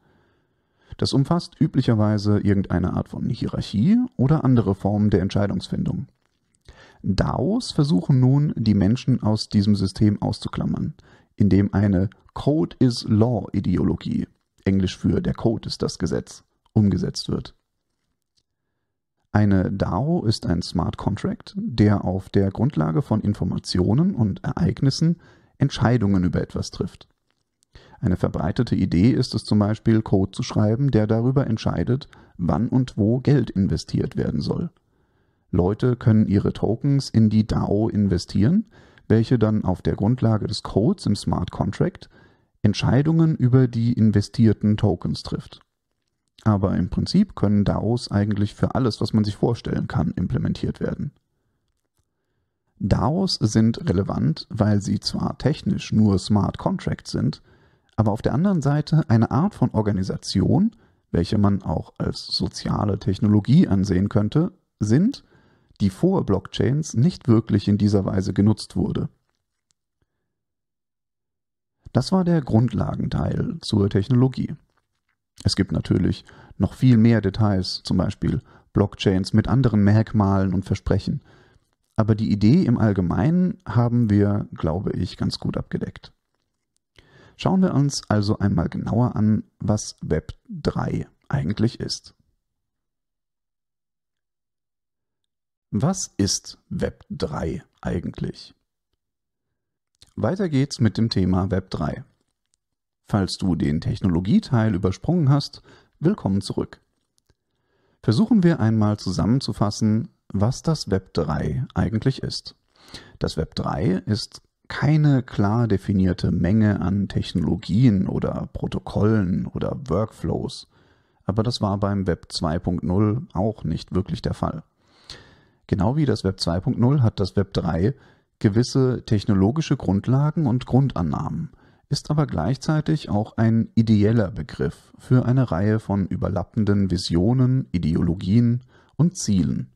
Das umfasst üblicherweise irgendeine Art von Hierarchie oder andere Formen der Entscheidungsfindung. DAOs versuchen nun, die Menschen aus diesem System auszuklammern, indem eine Code is Law Ideologie, englisch für der Code ist das Gesetz, umgesetzt wird. Eine DAO ist ein Smart Contract, der auf der Grundlage von Informationen und Ereignissen Entscheidungen über etwas trifft. Eine verbreitete Idee ist es zum Beispiel, Code zu schreiben, der darüber entscheidet, wann und wo Geld investiert werden soll. Leute können ihre Tokens in die DAO investieren, welche dann auf der Grundlage des Codes im Smart Contract Entscheidungen über die investierten Tokens trifft. Aber im Prinzip können DAOs eigentlich für alles, was man sich vorstellen kann, implementiert werden. DAOs sind relevant, weil sie zwar technisch nur Smart Contracts sind, aber auf der anderen Seite eine Art von Organisation, welche man auch als soziale Technologie ansehen könnte, sind, die vor Blockchains nicht wirklich in dieser Weise genutzt wurde. Das war der Grundlagenteil zur Technologie. Es gibt natürlich noch viel mehr Details, zum Beispiel Blockchains mit anderen Merkmalen und Versprechen. Aber die Idee im Allgemeinen haben wir, glaube ich, ganz gut abgedeckt. Schauen wir uns also einmal genauer an, was Web 3 eigentlich ist. Was ist Web 3 eigentlich? Weiter geht's mit dem Thema Web 3. Falls du den Technologieteil übersprungen hast, willkommen zurück. Versuchen wir einmal zusammenzufassen, was das Web 3 eigentlich ist. Das Web 3 ist keine klar definierte Menge an Technologien oder Protokollen oder Workflows, aber das war beim Web 2.0 auch nicht wirklich der Fall. Genau wie das Web 2.0 hat das Web 3 gewisse technologische Grundlagen und Grundannahmen, ist aber gleichzeitig auch ein ideeller Begriff für eine Reihe von überlappenden Visionen, Ideologien und Zielen.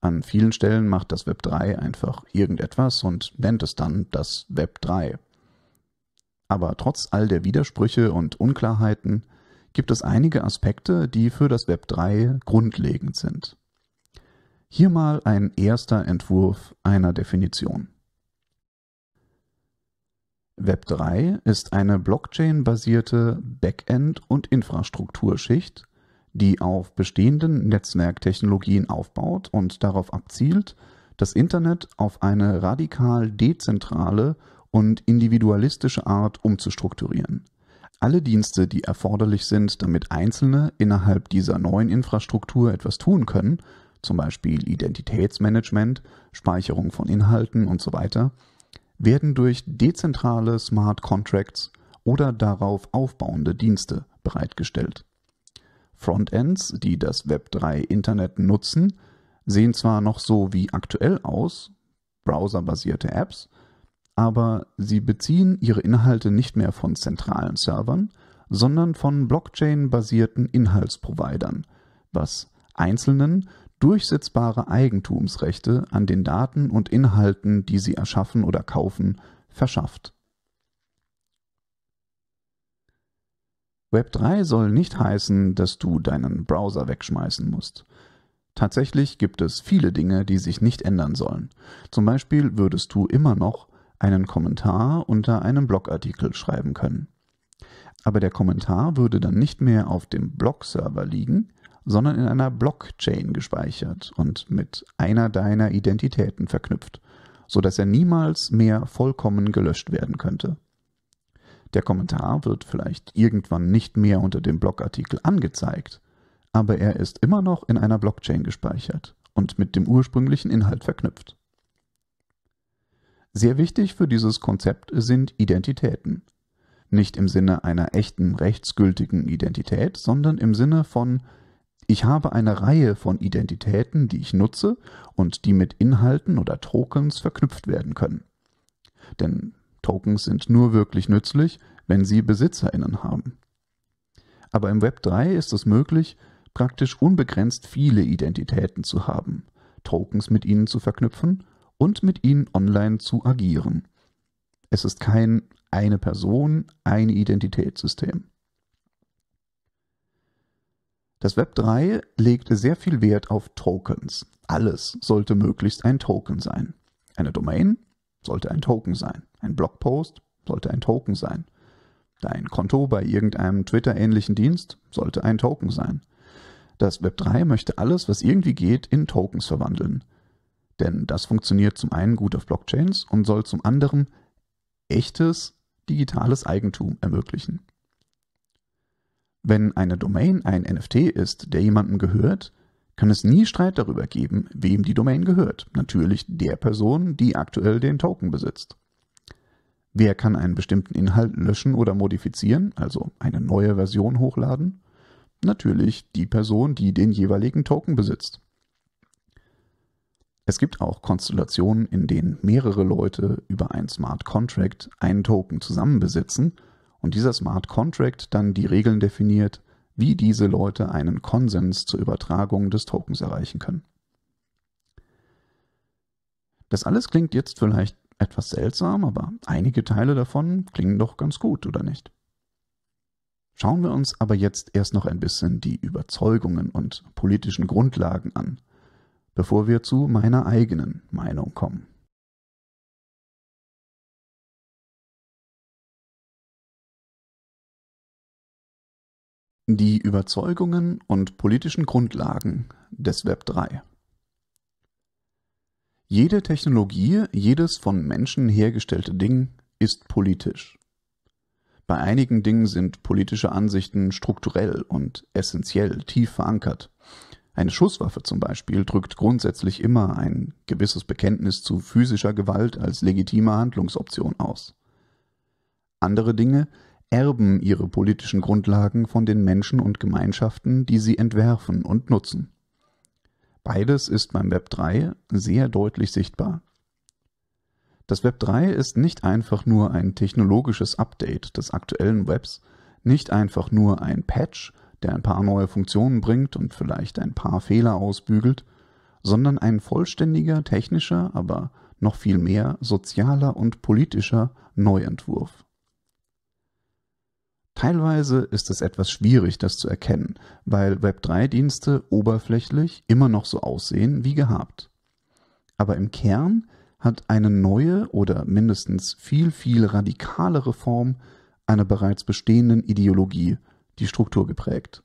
An vielen Stellen macht das Web 3 einfach irgendetwas und nennt es dann das Web 3. Aber trotz all der Widersprüche und Unklarheiten gibt es einige Aspekte, die für das Web 3 grundlegend sind. Hier mal ein erster Entwurf einer Definition. Web3 ist eine blockchain-basierte Backend- und Infrastrukturschicht, die auf bestehenden Netzwerktechnologien aufbaut und darauf abzielt, das Internet auf eine radikal dezentrale und individualistische Art umzustrukturieren. Alle Dienste, die erforderlich sind, damit Einzelne innerhalb dieser neuen Infrastruktur etwas tun können, zum Beispiel Identitätsmanagement, Speicherung von Inhalten und so weiter, werden durch dezentrale Smart Contracts oder darauf aufbauende Dienste bereitgestellt. Frontends, die das Web3 Internet nutzen, sehen zwar noch so wie aktuell aus, browserbasierte Apps, aber sie beziehen ihre Inhalte nicht mehr von zentralen Servern, sondern von Blockchain-basierten Inhaltsprovidern, was einzelnen durchsetzbare Eigentumsrechte an den Daten und Inhalten, die sie erschaffen oder kaufen, verschafft. Web3 soll nicht heißen, dass du deinen Browser wegschmeißen musst. Tatsächlich gibt es viele Dinge, die sich nicht ändern sollen. Zum Beispiel würdest du immer noch einen Kommentar unter einem Blogartikel schreiben können. Aber der Kommentar würde dann nicht mehr auf dem Blog-Server liegen, sondern in einer Blockchain gespeichert und mit einer deiner Identitäten verknüpft, sodass er niemals mehr vollkommen gelöscht werden könnte. Der Kommentar wird vielleicht irgendwann nicht mehr unter dem Blogartikel angezeigt, aber er ist immer noch in einer Blockchain gespeichert und mit dem ursprünglichen Inhalt verknüpft. Sehr wichtig für dieses Konzept sind Identitäten. Nicht im Sinne einer echten rechtsgültigen Identität, sondern im Sinne von ich habe eine Reihe von Identitäten, die ich nutze und die mit Inhalten oder Tokens verknüpft werden können. Denn Tokens sind nur wirklich nützlich, wenn sie BesitzerInnen haben. Aber im Web 3 ist es möglich, praktisch unbegrenzt viele Identitäten zu haben, Tokens mit ihnen zu verknüpfen und mit ihnen online zu agieren. Es ist kein eine Person, ein Identitätssystem. Das Web 3 legte sehr viel Wert auf Tokens. Alles sollte möglichst ein Token sein. Eine Domain sollte ein Token sein. Ein Blogpost sollte ein Token sein. Dein Konto bei irgendeinem Twitter-ähnlichen Dienst sollte ein Token sein. Das Web 3 möchte alles, was irgendwie geht, in Tokens verwandeln. Denn das funktioniert zum einen gut auf Blockchains und soll zum anderen echtes digitales Eigentum ermöglichen. Wenn eine Domain ein NFT ist, der jemandem gehört, kann es nie Streit darüber geben, wem die Domain gehört. Natürlich der Person, die aktuell den Token besitzt. Wer kann einen bestimmten Inhalt löschen oder modifizieren, also eine neue Version hochladen? Natürlich die Person, die den jeweiligen Token besitzt. Es gibt auch Konstellationen, in denen mehrere Leute über ein Smart Contract einen Token zusammen besitzen – und dieser Smart Contract dann die Regeln definiert, wie diese Leute einen Konsens zur Übertragung des Tokens erreichen können. Das alles klingt jetzt vielleicht etwas seltsam, aber einige Teile davon klingen doch ganz gut, oder nicht? Schauen wir uns aber jetzt erst noch ein bisschen die Überzeugungen und politischen Grundlagen an, bevor wir zu meiner eigenen Meinung kommen. Die Überzeugungen und politischen Grundlagen des Web 3 Jede Technologie, jedes von Menschen hergestellte Ding ist politisch. Bei einigen Dingen sind politische Ansichten strukturell und essentiell tief verankert. Eine Schusswaffe zum Beispiel drückt grundsätzlich immer ein gewisses Bekenntnis zu physischer Gewalt als legitimer Handlungsoption aus. Andere Dinge erben ihre politischen Grundlagen von den Menschen und Gemeinschaften, die sie entwerfen und nutzen. Beides ist beim Web 3 sehr deutlich sichtbar. Das Web 3 ist nicht einfach nur ein technologisches Update des aktuellen Webs, nicht einfach nur ein Patch, der ein paar neue Funktionen bringt und vielleicht ein paar Fehler ausbügelt, sondern ein vollständiger technischer, aber noch viel mehr sozialer und politischer Neuentwurf. Teilweise ist es etwas schwierig, das zu erkennen, weil Web3-Dienste oberflächlich immer noch so aussehen wie gehabt. Aber im Kern hat eine neue oder mindestens viel, viel radikalere Form einer bereits bestehenden Ideologie die Struktur geprägt.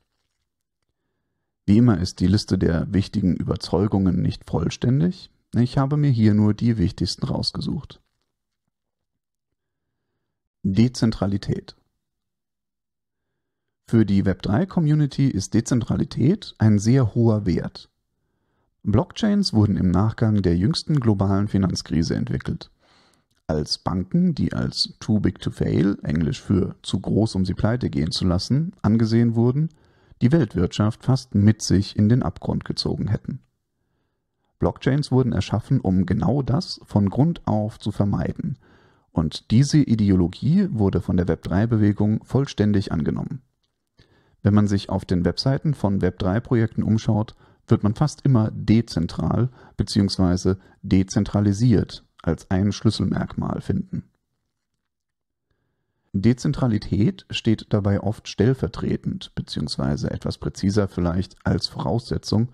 Wie immer ist die Liste der wichtigen Überzeugungen nicht vollständig, ich habe mir hier nur die wichtigsten rausgesucht. Dezentralität für die Web3-Community ist Dezentralität ein sehr hoher Wert. Blockchains wurden im Nachgang der jüngsten globalen Finanzkrise entwickelt. Als Banken, die als too big to fail, englisch für zu groß, um sie pleite gehen zu lassen, angesehen wurden, die Weltwirtschaft fast mit sich in den Abgrund gezogen hätten. Blockchains wurden erschaffen, um genau das von Grund auf zu vermeiden. Und diese Ideologie wurde von der Web3-Bewegung vollständig angenommen. Wenn man sich auf den Webseiten von Web3-Projekten umschaut, wird man fast immer dezentral bzw. dezentralisiert als ein Schlüsselmerkmal finden. Dezentralität steht dabei oft stellvertretend bzw. etwas präziser vielleicht als Voraussetzung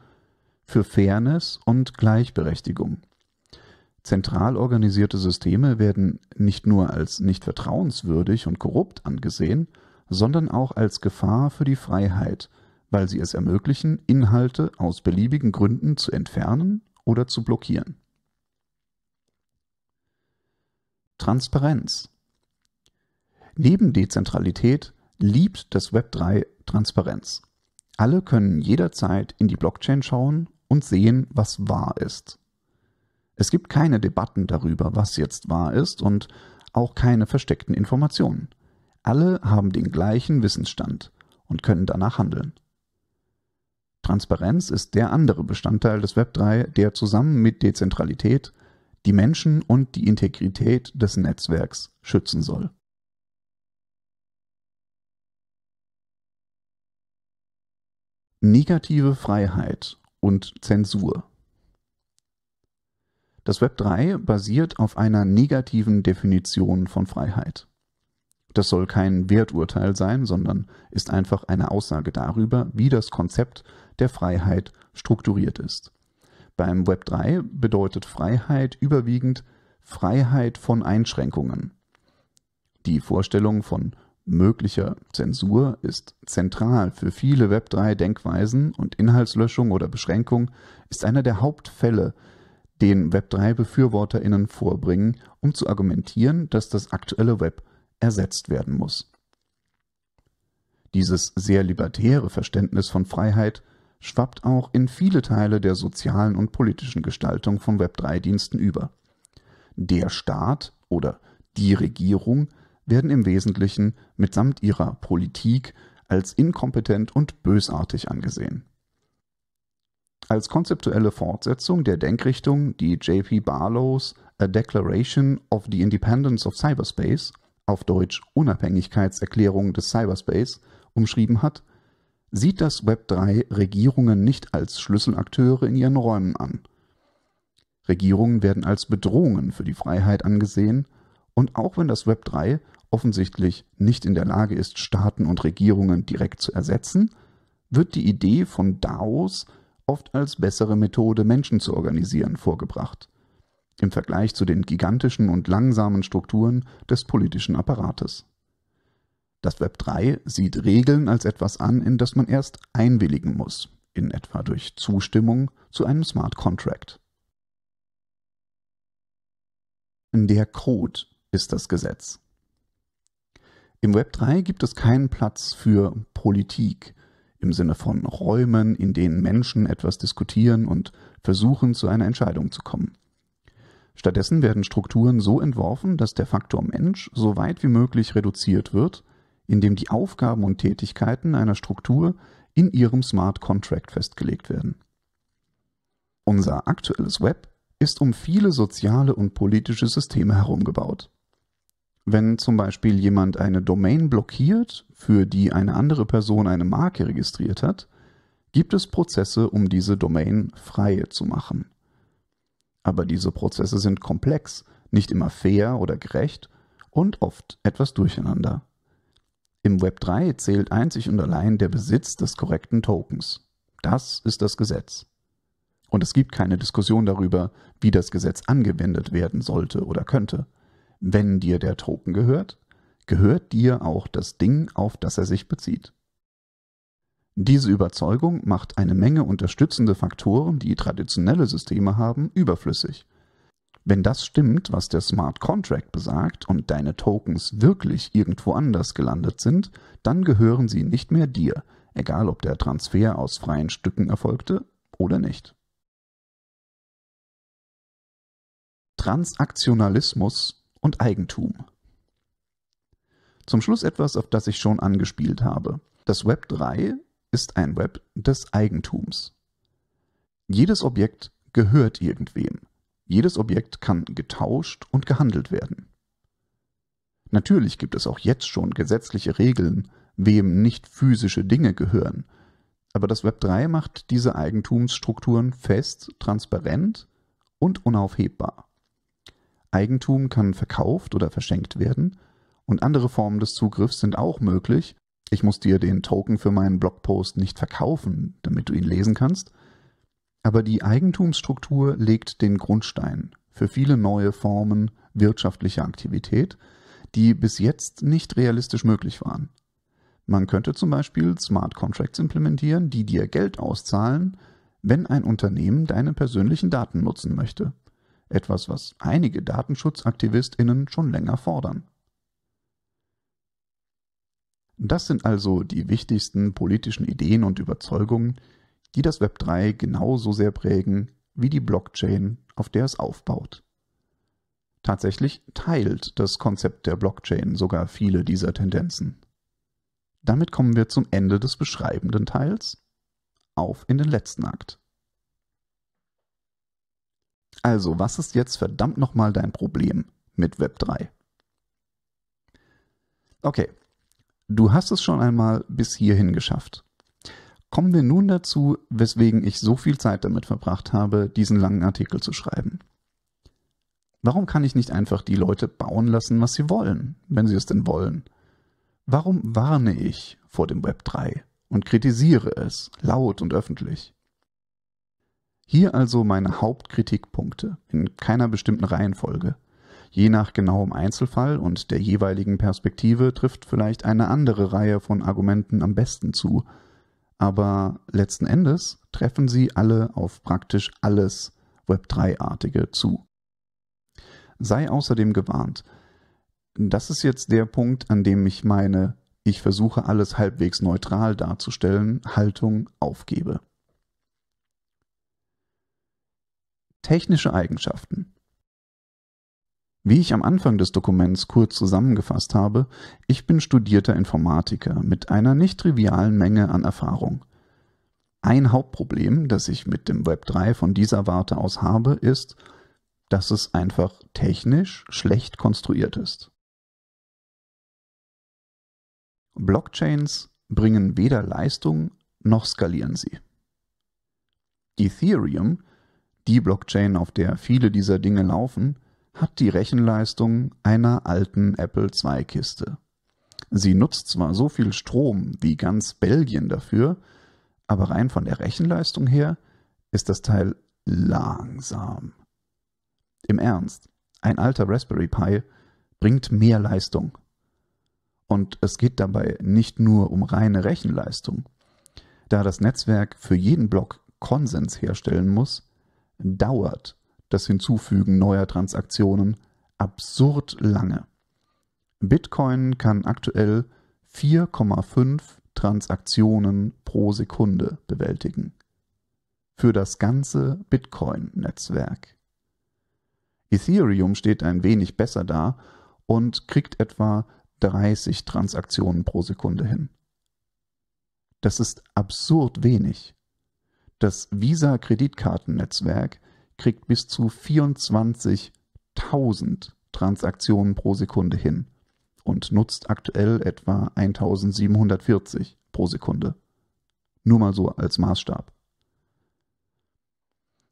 für Fairness und Gleichberechtigung. Zentral organisierte Systeme werden nicht nur als nicht vertrauenswürdig und korrupt angesehen, sondern auch als Gefahr für die Freiheit, weil sie es ermöglichen, Inhalte aus beliebigen Gründen zu entfernen oder zu blockieren. Transparenz Neben Dezentralität liebt das Web3 Transparenz. Alle können jederzeit in die Blockchain schauen und sehen, was wahr ist. Es gibt keine Debatten darüber, was jetzt wahr ist und auch keine versteckten Informationen. Alle haben den gleichen Wissensstand und können danach handeln. Transparenz ist der andere Bestandteil des Web 3, der zusammen mit Dezentralität die Menschen und die Integrität des Netzwerks schützen soll. Negative Freiheit und Zensur. Das Web 3 basiert auf einer negativen Definition von Freiheit. Das soll kein Werturteil sein, sondern ist einfach eine Aussage darüber, wie das Konzept der Freiheit strukturiert ist. Beim Web 3 bedeutet Freiheit überwiegend Freiheit von Einschränkungen. Die Vorstellung von möglicher Zensur ist zentral für viele Web3-Denkweisen und Inhaltslöschung oder Beschränkung ist einer der Hauptfälle, den Web3-Befürworterinnen vorbringen, um zu argumentieren, dass das aktuelle Web ersetzt werden muss. Dieses sehr libertäre Verständnis von Freiheit schwappt auch in viele Teile der sozialen und politischen Gestaltung von Web3-Diensten über. Der Staat oder die Regierung werden im Wesentlichen mitsamt ihrer Politik als inkompetent und bösartig angesehen. Als konzeptuelle Fortsetzung der Denkrichtung, die J.P. Barlows A Declaration of the Independence of Cyberspace auf Deutsch Unabhängigkeitserklärung des Cyberspace, umschrieben hat, sieht das Web 3 Regierungen nicht als Schlüsselakteure in ihren Räumen an. Regierungen werden als Bedrohungen für die Freiheit angesehen, und auch wenn das Web 3 offensichtlich nicht in der Lage ist, Staaten und Regierungen direkt zu ersetzen, wird die Idee von DAOs oft als bessere Methode, Menschen zu organisieren, vorgebracht im Vergleich zu den gigantischen und langsamen Strukturen des politischen Apparates. Das Web 3 sieht Regeln als etwas an, in das man erst einwilligen muss, in etwa durch Zustimmung zu einem Smart Contract. Der Code ist das Gesetz. Im Web 3 gibt es keinen Platz für Politik im Sinne von Räumen, in denen Menschen etwas diskutieren und versuchen, zu einer Entscheidung zu kommen. Stattdessen werden Strukturen so entworfen, dass der Faktor Mensch so weit wie möglich reduziert wird, indem die Aufgaben und Tätigkeiten einer Struktur in ihrem Smart Contract festgelegt werden. Unser aktuelles Web ist um viele soziale und politische Systeme herumgebaut. Wenn zum Beispiel jemand eine Domain blockiert, für die eine andere Person eine Marke registriert hat, gibt es Prozesse, um diese Domain frei zu machen. Aber diese Prozesse sind komplex, nicht immer fair oder gerecht und oft etwas durcheinander. Im Web 3 zählt einzig und allein der Besitz des korrekten Tokens. Das ist das Gesetz. Und es gibt keine Diskussion darüber, wie das Gesetz angewendet werden sollte oder könnte. Wenn dir der Token gehört, gehört dir auch das Ding, auf das er sich bezieht. Diese Überzeugung macht eine Menge unterstützende Faktoren, die traditionelle Systeme haben, überflüssig. Wenn das stimmt, was der Smart Contract besagt und deine Tokens wirklich irgendwo anders gelandet sind, dann gehören sie nicht mehr dir, egal ob der Transfer aus freien Stücken erfolgte oder nicht. Transaktionalismus und Eigentum. Zum Schluss etwas, auf das ich schon angespielt habe. Das Web 3 ist ein Web des Eigentums. Jedes Objekt gehört irgendwem. Jedes Objekt kann getauscht und gehandelt werden. Natürlich gibt es auch jetzt schon gesetzliche Regeln, wem nicht physische Dinge gehören. Aber das Web 3 macht diese Eigentumsstrukturen fest, transparent und unaufhebbar. Eigentum kann verkauft oder verschenkt werden und andere Formen des Zugriffs sind auch möglich, ich muss dir den Token für meinen Blogpost nicht verkaufen, damit du ihn lesen kannst. Aber die Eigentumsstruktur legt den Grundstein für viele neue Formen wirtschaftlicher Aktivität, die bis jetzt nicht realistisch möglich waren. Man könnte zum Beispiel Smart Contracts implementieren, die dir Geld auszahlen, wenn ein Unternehmen deine persönlichen Daten nutzen möchte. Etwas, was einige Datenschutzaktivistinnen schon länger fordern. Das sind also die wichtigsten politischen Ideen und Überzeugungen, die das Web 3 genauso sehr prägen wie die Blockchain, auf der es aufbaut. Tatsächlich teilt das Konzept der Blockchain sogar viele dieser Tendenzen. Damit kommen wir zum Ende des beschreibenden Teils. Auf in den letzten Akt. Also, was ist jetzt verdammt nochmal dein Problem mit Web 3? Okay, Du hast es schon einmal bis hierhin geschafft. Kommen wir nun dazu, weswegen ich so viel Zeit damit verbracht habe, diesen langen Artikel zu schreiben. Warum kann ich nicht einfach die Leute bauen lassen, was sie wollen, wenn sie es denn wollen? Warum warne ich vor dem Web 3 und kritisiere es laut und öffentlich? Hier also meine Hauptkritikpunkte in keiner bestimmten Reihenfolge. Je nach genauem Einzelfall und der jeweiligen Perspektive trifft vielleicht eine andere Reihe von Argumenten am besten zu. Aber letzten Endes treffen sie alle auf praktisch alles Web3-artige zu. Sei außerdem gewarnt. Das ist jetzt der Punkt, an dem ich meine, ich versuche alles halbwegs neutral darzustellen, Haltung aufgebe. Technische Eigenschaften. Wie ich am Anfang des Dokuments kurz zusammengefasst habe, ich bin studierter Informatiker mit einer nicht trivialen Menge an Erfahrung. Ein Hauptproblem, das ich mit dem Web 3 von dieser Warte aus habe, ist, dass es einfach technisch schlecht konstruiert ist. Blockchains bringen weder Leistung noch skalieren sie. Ethereum, die Blockchain, auf der viele dieser Dinge laufen, hat die Rechenleistung einer alten Apple II-Kiste. Sie nutzt zwar so viel Strom wie ganz Belgien dafür, aber rein von der Rechenleistung her ist das Teil langsam. Im Ernst, ein alter Raspberry Pi bringt mehr Leistung. Und es geht dabei nicht nur um reine Rechenleistung. Da das Netzwerk für jeden Block Konsens herstellen muss, dauert das Hinzufügen neuer Transaktionen absurd lange. Bitcoin kann aktuell 4,5 Transaktionen pro Sekunde bewältigen. Für das ganze Bitcoin-Netzwerk. Ethereum steht ein wenig besser da und kriegt etwa 30 Transaktionen pro Sekunde hin. Das ist absurd wenig. Das Visa-Kreditkartennetzwerk kriegt bis zu 24.000 Transaktionen pro Sekunde hin und nutzt aktuell etwa 1740 pro Sekunde. Nur mal so als Maßstab.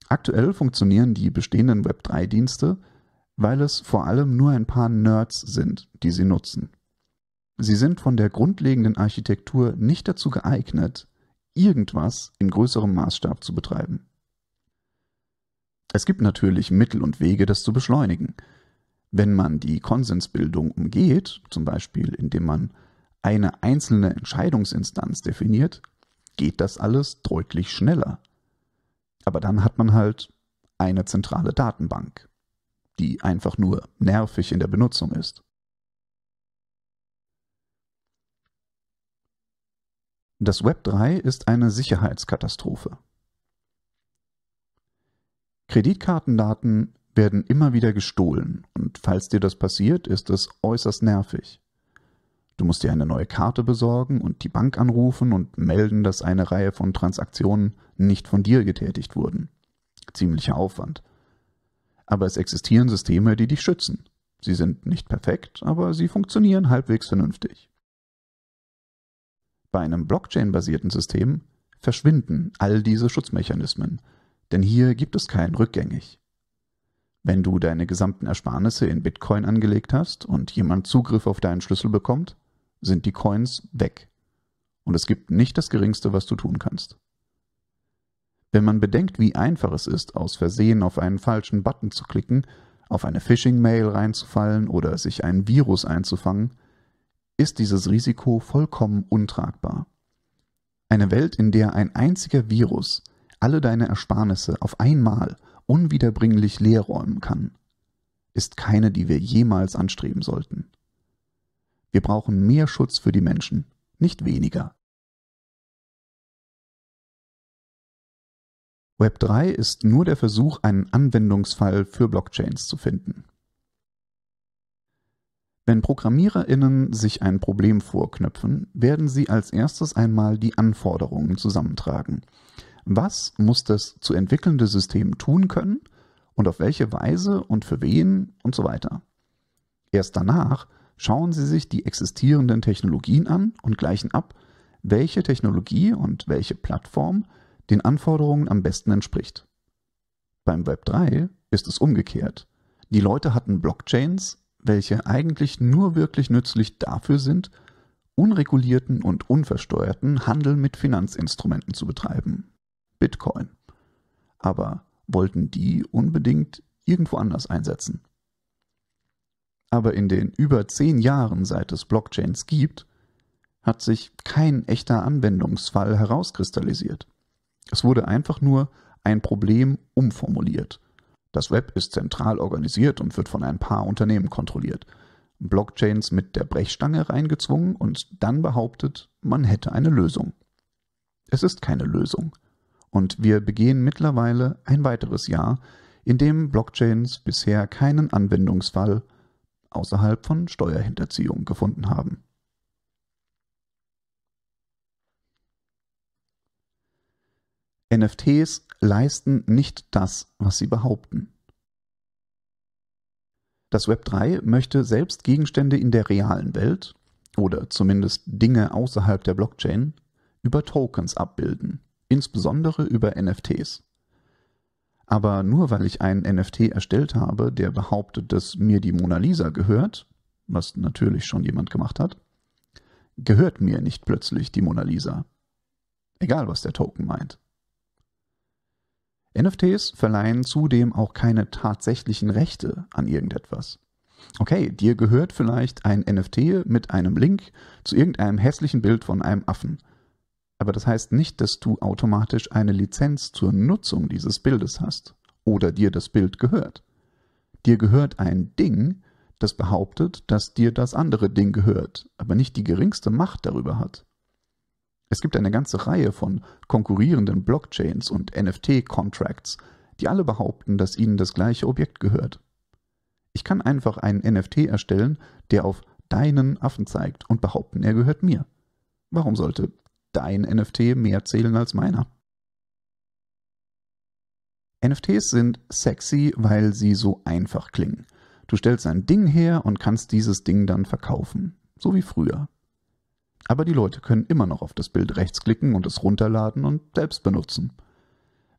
Aktuell funktionieren die bestehenden Web3-Dienste, weil es vor allem nur ein paar Nerds sind, die sie nutzen. Sie sind von der grundlegenden Architektur nicht dazu geeignet, irgendwas in größerem Maßstab zu betreiben. Es gibt natürlich Mittel und Wege, das zu beschleunigen. Wenn man die Konsensbildung umgeht, zum Beispiel indem man eine einzelne Entscheidungsinstanz definiert, geht das alles deutlich schneller. Aber dann hat man halt eine zentrale Datenbank, die einfach nur nervig in der Benutzung ist. Das Web 3 ist eine Sicherheitskatastrophe. Kreditkartendaten werden immer wieder gestohlen und falls dir das passiert, ist es äußerst nervig. Du musst dir eine neue Karte besorgen und die Bank anrufen und melden, dass eine Reihe von Transaktionen nicht von dir getätigt wurden. Ziemlicher Aufwand. Aber es existieren Systeme, die dich schützen. Sie sind nicht perfekt, aber sie funktionieren halbwegs vernünftig. Bei einem Blockchain-basierten System verschwinden all diese Schutzmechanismen denn hier gibt es kein rückgängig. Wenn du deine gesamten Ersparnisse in Bitcoin angelegt hast und jemand Zugriff auf deinen Schlüssel bekommt, sind die Coins weg. Und es gibt nicht das geringste, was du tun kannst. Wenn man bedenkt, wie einfach es ist, aus Versehen auf einen falschen Button zu klicken, auf eine Phishing-Mail reinzufallen oder sich ein Virus einzufangen, ist dieses Risiko vollkommen untragbar. Eine Welt, in der ein einziger Virus alle deine Ersparnisse auf einmal unwiederbringlich leerräumen kann, ist keine, die wir jemals anstreben sollten. Wir brauchen mehr Schutz für die Menschen, nicht weniger. Web 3 ist nur der Versuch, einen Anwendungsfall für Blockchains zu finden. Wenn Programmiererinnen sich ein Problem vorknöpfen, werden sie als erstes einmal die Anforderungen zusammentragen was muss das zu entwickelnde System tun können und auf welche Weise und für wen und so weiter. Erst danach schauen Sie sich die existierenden Technologien an und gleichen ab, welche Technologie und welche Plattform den Anforderungen am besten entspricht. Beim Web 3 ist es umgekehrt. Die Leute hatten Blockchains, welche eigentlich nur wirklich nützlich dafür sind, unregulierten und unversteuerten Handel mit Finanzinstrumenten zu betreiben. Bitcoin. Aber wollten die unbedingt irgendwo anders einsetzen. Aber in den über zehn Jahren, seit es Blockchains gibt, hat sich kein echter Anwendungsfall herauskristallisiert. Es wurde einfach nur ein Problem umformuliert. Das Web ist zentral organisiert und wird von ein paar Unternehmen kontrolliert. Blockchains mit der Brechstange reingezwungen und dann behauptet, man hätte eine Lösung. Es ist keine Lösung. Und wir begehen mittlerweile ein weiteres Jahr, in dem Blockchains bisher keinen Anwendungsfall außerhalb von Steuerhinterziehung gefunden haben. NFTs leisten nicht das, was sie behaupten. Das Web 3 möchte selbst Gegenstände in der realen Welt oder zumindest Dinge außerhalb der Blockchain über Tokens abbilden insbesondere über NFTs. Aber nur weil ich einen NFT erstellt habe, der behauptet, dass mir die Mona Lisa gehört, was natürlich schon jemand gemacht hat, gehört mir nicht plötzlich die Mona Lisa. Egal, was der Token meint. NFTs verleihen zudem auch keine tatsächlichen Rechte an irgendetwas. Okay, dir gehört vielleicht ein NFT mit einem Link zu irgendeinem hässlichen Bild von einem Affen – aber das heißt nicht, dass du automatisch eine Lizenz zur Nutzung dieses Bildes hast oder dir das Bild gehört. Dir gehört ein Ding, das behauptet, dass dir das andere Ding gehört, aber nicht die geringste Macht darüber hat. Es gibt eine ganze Reihe von konkurrierenden Blockchains und NFT-Contracts, die alle behaupten, dass ihnen das gleiche Objekt gehört. Ich kann einfach einen NFT erstellen, der auf deinen Affen zeigt und behaupten, er gehört mir. Warum sollte dein NFT mehr zählen als meiner. NFTs sind sexy, weil sie so einfach klingen. Du stellst ein Ding her und kannst dieses Ding dann verkaufen, so wie früher. Aber die Leute können immer noch auf das Bild rechts klicken und es runterladen und selbst benutzen.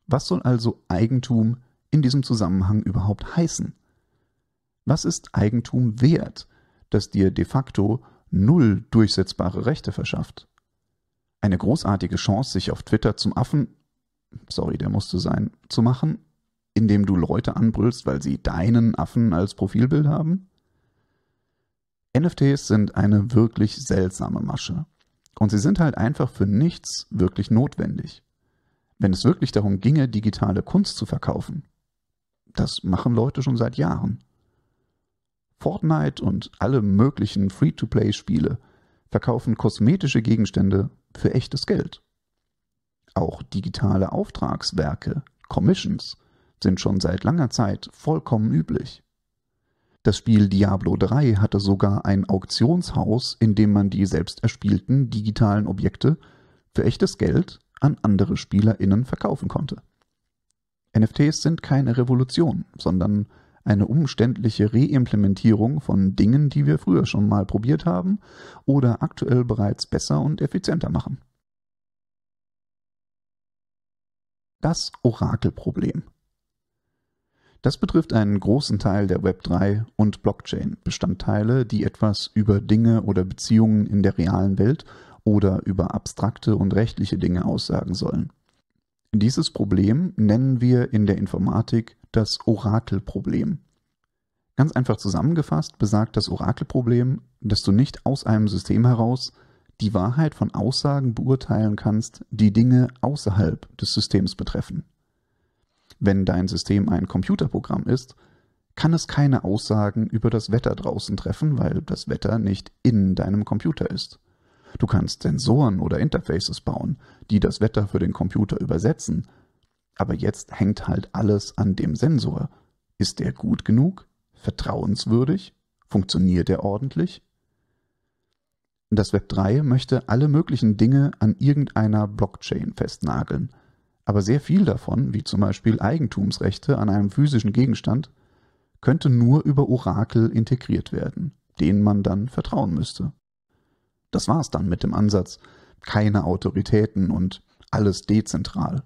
Was soll also Eigentum in diesem Zusammenhang überhaupt heißen? Was ist Eigentum wert, das dir de facto null durchsetzbare Rechte verschafft? eine großartige Chance, sich auf Twitter zum Affen, sorry, der musste sein, zu machen, indem du Leute anbrüllst, weil sie deinen Affen als Profilbild haben? NFTs sind eine wirklich seltsame Masche. Und sie sind halt einfach für nichts wirklich notwendig. Wenn es wirklich darum ginge, digitale Kunst zu verkaufen, das machen Leute schon seit Jahren. Fortnite und alle möglichen Free-to-Play-Spiele verkaufen kosmetische Gegenstände für echtes Geld. Auch digitale Auftragswerke, Commissions, sind schon seit langer Zeit vollkommen üblich. Das Spiel Diablo 3 hatte sogar ein Auktionshaus, in dem man die selbst erspielten digitalen Objekte für echtes Geld an andere SpielerInnen verkaufen konnte. NFTs sind keine Revolution, sondern eine umständliche Reimplementierung von Dingen, die wir früher schon mal probiert haben oder aktuell bereits besser und effizienter machen. Das Orakelproblem. Das betrifft einen großen Teil der Web3 und Blockchain-Bestandteile, die etwas über Dinge oder Beziehungen in der realen Welt oder über abstrakte und rechtliche Dinge aussagen sollen. Dieses Problem nennen wir in der Informatik das Orakelproblem. Ganz einfach zusammengefasst besagt das Orakelproblem, dass du nicht aus einem System heraus die Wahrheit von Aussagen beurteilen kannst, die Dinge außerhalb des Systems betreffen. Wenn dein System ein Computerprogramm ist, kann es keine Aussagen über das Wetter draußen treffen, weil das Wetter nicht in deinem Computer ist. Du kannst Sensoren oder Interfaces bauen, die das Wetter für den Computer übersetzen, aber jetzt hängt halt alles an dem Sensor. Ist der gut genug? Vertrauenswürdig? Funktioniert er ordentlich? Das Web 3 möchte alle möglichen Dinge an irgendeiner Blockchain festnageln. Aber sehr viel davon, wie zum Beispiel Eigentumsrechte an einem physischen Gegenstand, könnte nur über Orakel integriert werden, denen man dann vertrauen müsste. Das war's dann mit dem Ansatz, keine Autoritäten und alles dezentral.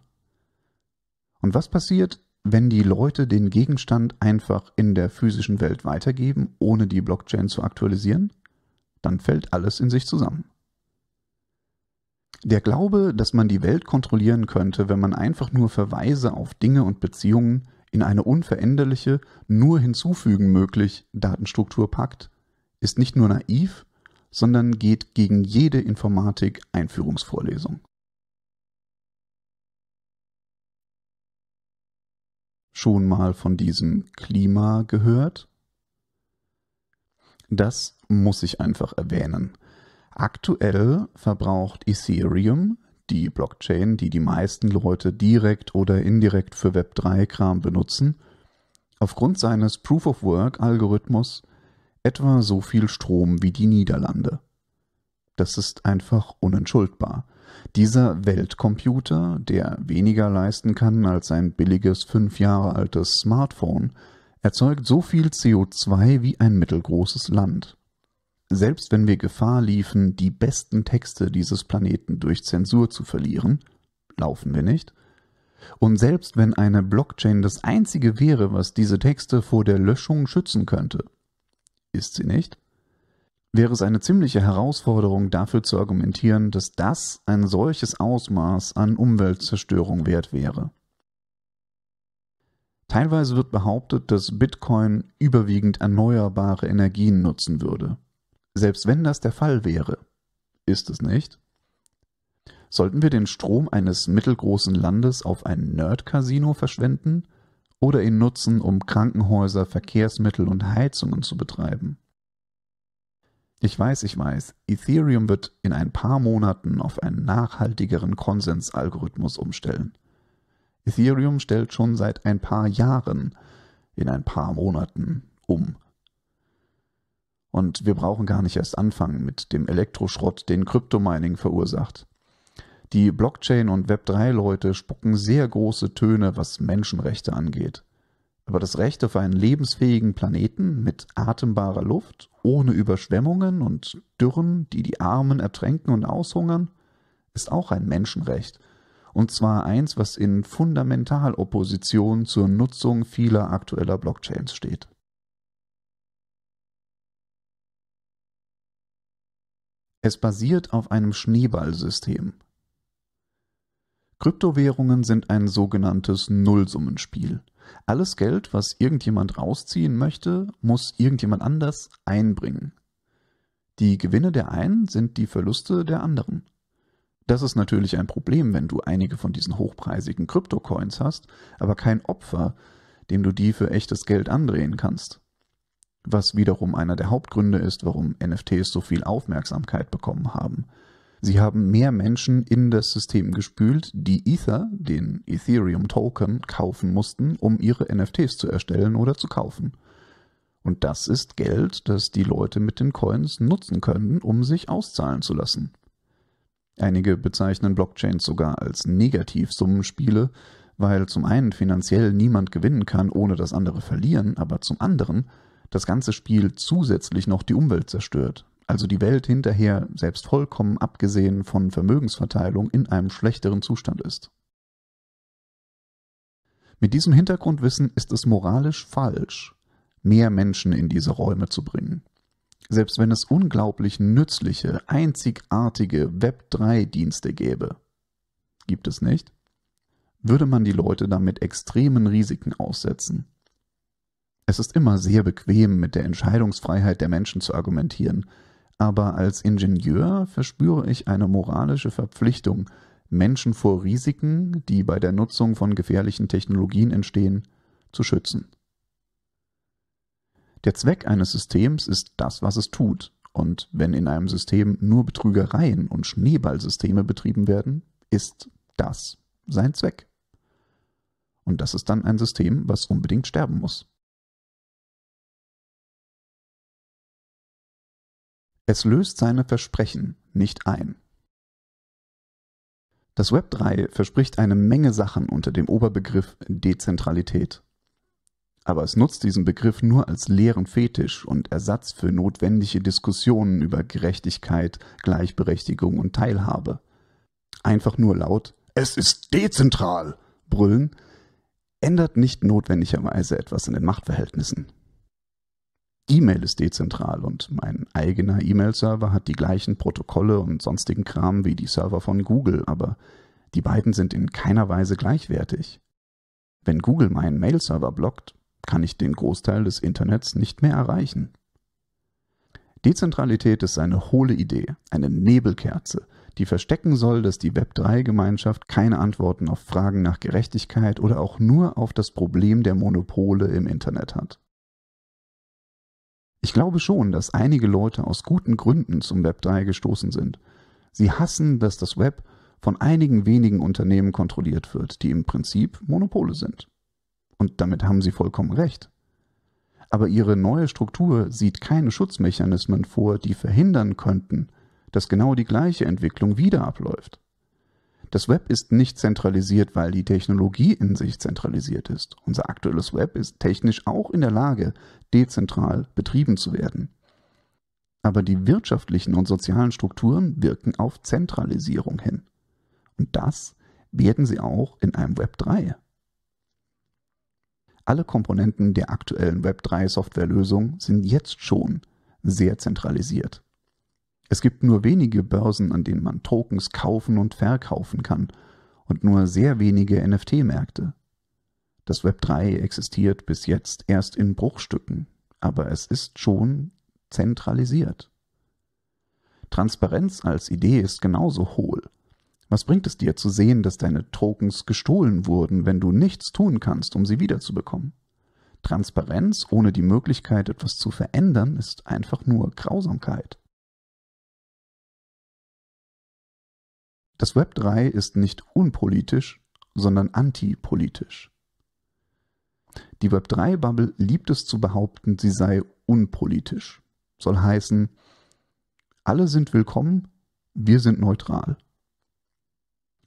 Und was passiert, wenn die Leute den Gegenstand einfach in der physischen Welt weitergeben, ohne die Blockchain zu aktualisieren? Dann fällt alles in sich zusammen. Der Glaube, dass man die Welt kontrollieren könnte, wenn man einfach nur Verweise auf Dinge und Beziehungen in eine unveränderliche, nur hinzufügen möglich Datenstruktur packt, ist nicht nur naiv, sondern geht gegen jede Informatik-Einführungsvorlesung. schon mal von diesem Klima gehört? Das muss ich einfach erwähnen. Aktuell verbraucht Ethereum, die Blockchain, die die meisten Leute direkt oder indirekt für Web3-Kram benutzen, aufgrund seines Proof-of-Work-Algorithmus etwa so viel Strom wie die Niederlande. Das ist einfach unentschuldbar. Dieser Weltcomputer, der weniger leisten kann als ein billiges fünf Jahre altes Smartphone, erzeugt so viel CO2 wie ein mittelgroßes Land. Selbst wenn wir Gefahr liefen, die besten Texte dieses Planeten durch Zensur zu verlieren, laufen wir nicht. Und selbst wenn eine Blockchain das einzige wäre, was diese Texte vor der Löschung schützen könnte, ist sie nicht wäre es eine ziemliche Herausforderung, dafür zu argumentieren, dass das ein solches Ausmaß an Umweltzerstörung wert wäre. Teilweise wird behauptet, dass Bitcoin überwiegend erneuerbare Energien nutzen würde. Selbst wenn das der Fall wäre, ist es nicht. Sollten wir den Strom eines mittelgroßen Landes auf ein Nerd-Casino verschwenden oder ihn nutzen, um Krankenhäuser, Verkehrsmittel und Heizungen zu betreiben? Ich weiß, ich weiß, Ethereum wird in ein paar Monaten auf einen nachhaltigeren Konsensalgorithmus umstellen. Ethereum stellt schon seit ein paar Jahren in ein paar Monaten um. Und wir brauchen gar nicht erst anfangen mit dem Elektroschrott, den Kryptomining verursacht. Die Blockchain- und Web3-Leute spucken sehr große Töne, was Menschenrechte angeht aber das Recht auf einen lebensfähigen Planeten mit atembarer Luft, ohne Überschwemmungen und Dürren, die die Armen ertränken und aushungern, ist auch ein Menschenrecht, und zwar eins, was in Fundamentalopposition zur Nutzung vieler aktueller Blockchains steht. Es basiert auf einem Schneeballsystem. Kryptowährungen sind ein sogenanntes Nullsummenspiel – alles Geld, was irgendjemand rausziehen möchte, muss irgendjemand anders einbringen. Die Gewinne der einen sind die Verluste der anderen. Das ist natürlich ein Problem, wenn du einige von diesen hochpreisigen Kryptocoins hast, aber kein Opfer, dem du die für echtes Geld andrehen kannst. Was wiederum einer der Hauptgründe ist, warum NFTs so viel Aufmerksamkeit bekommen haben – Sie haben mehr Menschen in das System gespült, die Ether, den Ethereum Token, kaufen mussten, um ihre NFTs zu erstellen oder zu kaufen. Und das ist Geld, das die Leute mit den Coins nutzen können, um sich auszahlen zu lassen. Einige bezeichnen Blockchains sogar als Negativsummenspiele, weil zum einen finanziell niemand gewinnen kann, ohne dass andere verlieren, aber zum anderen das ganze Spiel zusätzlich noch die Umwelt zerstört, also die Welt hinterher, selbst vollkommen abgesehen von Vermögensverteilung, in einem schlechteren Zustand ist. Mit diesem Hintergrundwissen ist es moralisch falsch, mehr Menschen in diese Räume zu bringen. Selbst wenn es unglaublich nützliche, einzigartige Web3-Dienste gäbe. Gibt es nicht? Würde man die Leute damit extremen Risiken aussetzen. Es ist immer sehr bequem, mit der Entscheidungsfreiheit der Menschen zu argumentieren, aber als Ingenieur verspüre ich eine moralische Verpflichtung, Menschen vor Risiken, die bei der Nutzung von gefährlichen Technologien entstehen, zu schützen. Der Zweck eines Systems ist das, was es tut, und wenn in einem System nur Betrügereien und Schneeballsysteme betrieben werden, ist das sein Zweck. Und das ist dann ein System, was unbedingt sterben muss. Es löst seine Versprechen nicht ein. Das Web 3 verspricht eine Menge Sachen unter dem Oberbegriff Dezentralität. Aber es nutzt diesen Begriff nur als leeren Fetisch und Ersatz für notwendige Diskussionen über Gerechtigkeit, Gleichberechtigung und Teilhabe. Einfach nur laut Es ist dezentral brüllen ändert nicht notwendigerweise etwas in den Machtverhältnissen. E-Mail ist dezentral und mein eigener E-Mail-Server hat die gleichen Protokolle und sonstigen Kram wie die Server von Google, aber die beiden sind in keiner Weise gleichwertig. Wenn Google meinen Mail-Server blockt, kann ich den Großteil des Internets nicht mehr erreichen. Dezentralität ist eine hohle Idee, eine Nebelkerze, die verstecken soll, dass die Web3-Gemeinschaft keine Antworten auf Fragen nach Gerechtigkeit oder auch nur auf das Problem der Monopole im Internet hat. Ich glaube schon, dass einige Leute aus guten Gründen zum Web 3 gestoßen sind. Sie hassen, dass das Web von einigen wenigen Unternehmen kontrolliert wird, die im Prinzip Monopole sind. Und damit haben sie vollkommen recht. Aber ihre neue Struktur sieht keine Schutzmechanismen vor, die verhindern könnten, dass genau die gleiche Entwicklung wieder abläuft. Das Web ist nicht zentralisiert, weil die Technologie in sich zentralisiert ist. Unser aktuelles Web ist technisch auch in der Lage, dezentral betrieben zu werden. Aber die wirtschaftlichen und sozialen Strukturen wirken auf Zentralisierung hin. Und das werden sie auch in einem Web 3. Alle Komponenten der aktuellen Web 3 Softwarelösung sind jetzt schon sehr zentralisiert. Es gibt nur wenige Börsen, an denen man Tokens kaufen und verkaufen kann und nur sehr wenige NFT-Märkte. Das Web3 existiert bis jetzt erst in Bruchstücken, aber es ist schon zentralisiert. Transparenz als Idee ist genauso hohl. Was bringt es dir zu sehen, dass deine Tokens gestohlen wurden, wenn du nichts tun kannst, um sie wiederzubekommen? Transparenz ohne die Möglichkeit, etwas zu verändern, ist einfach nur Grausamkeit. Das Web 3 ist nicht unpolitisch, sondern antipolitisch. Die Web 3-Bubble liebt es zu behaupten, sie sei unpolitisch. Soll heißen, alle sind willkommen, wir sind neutral.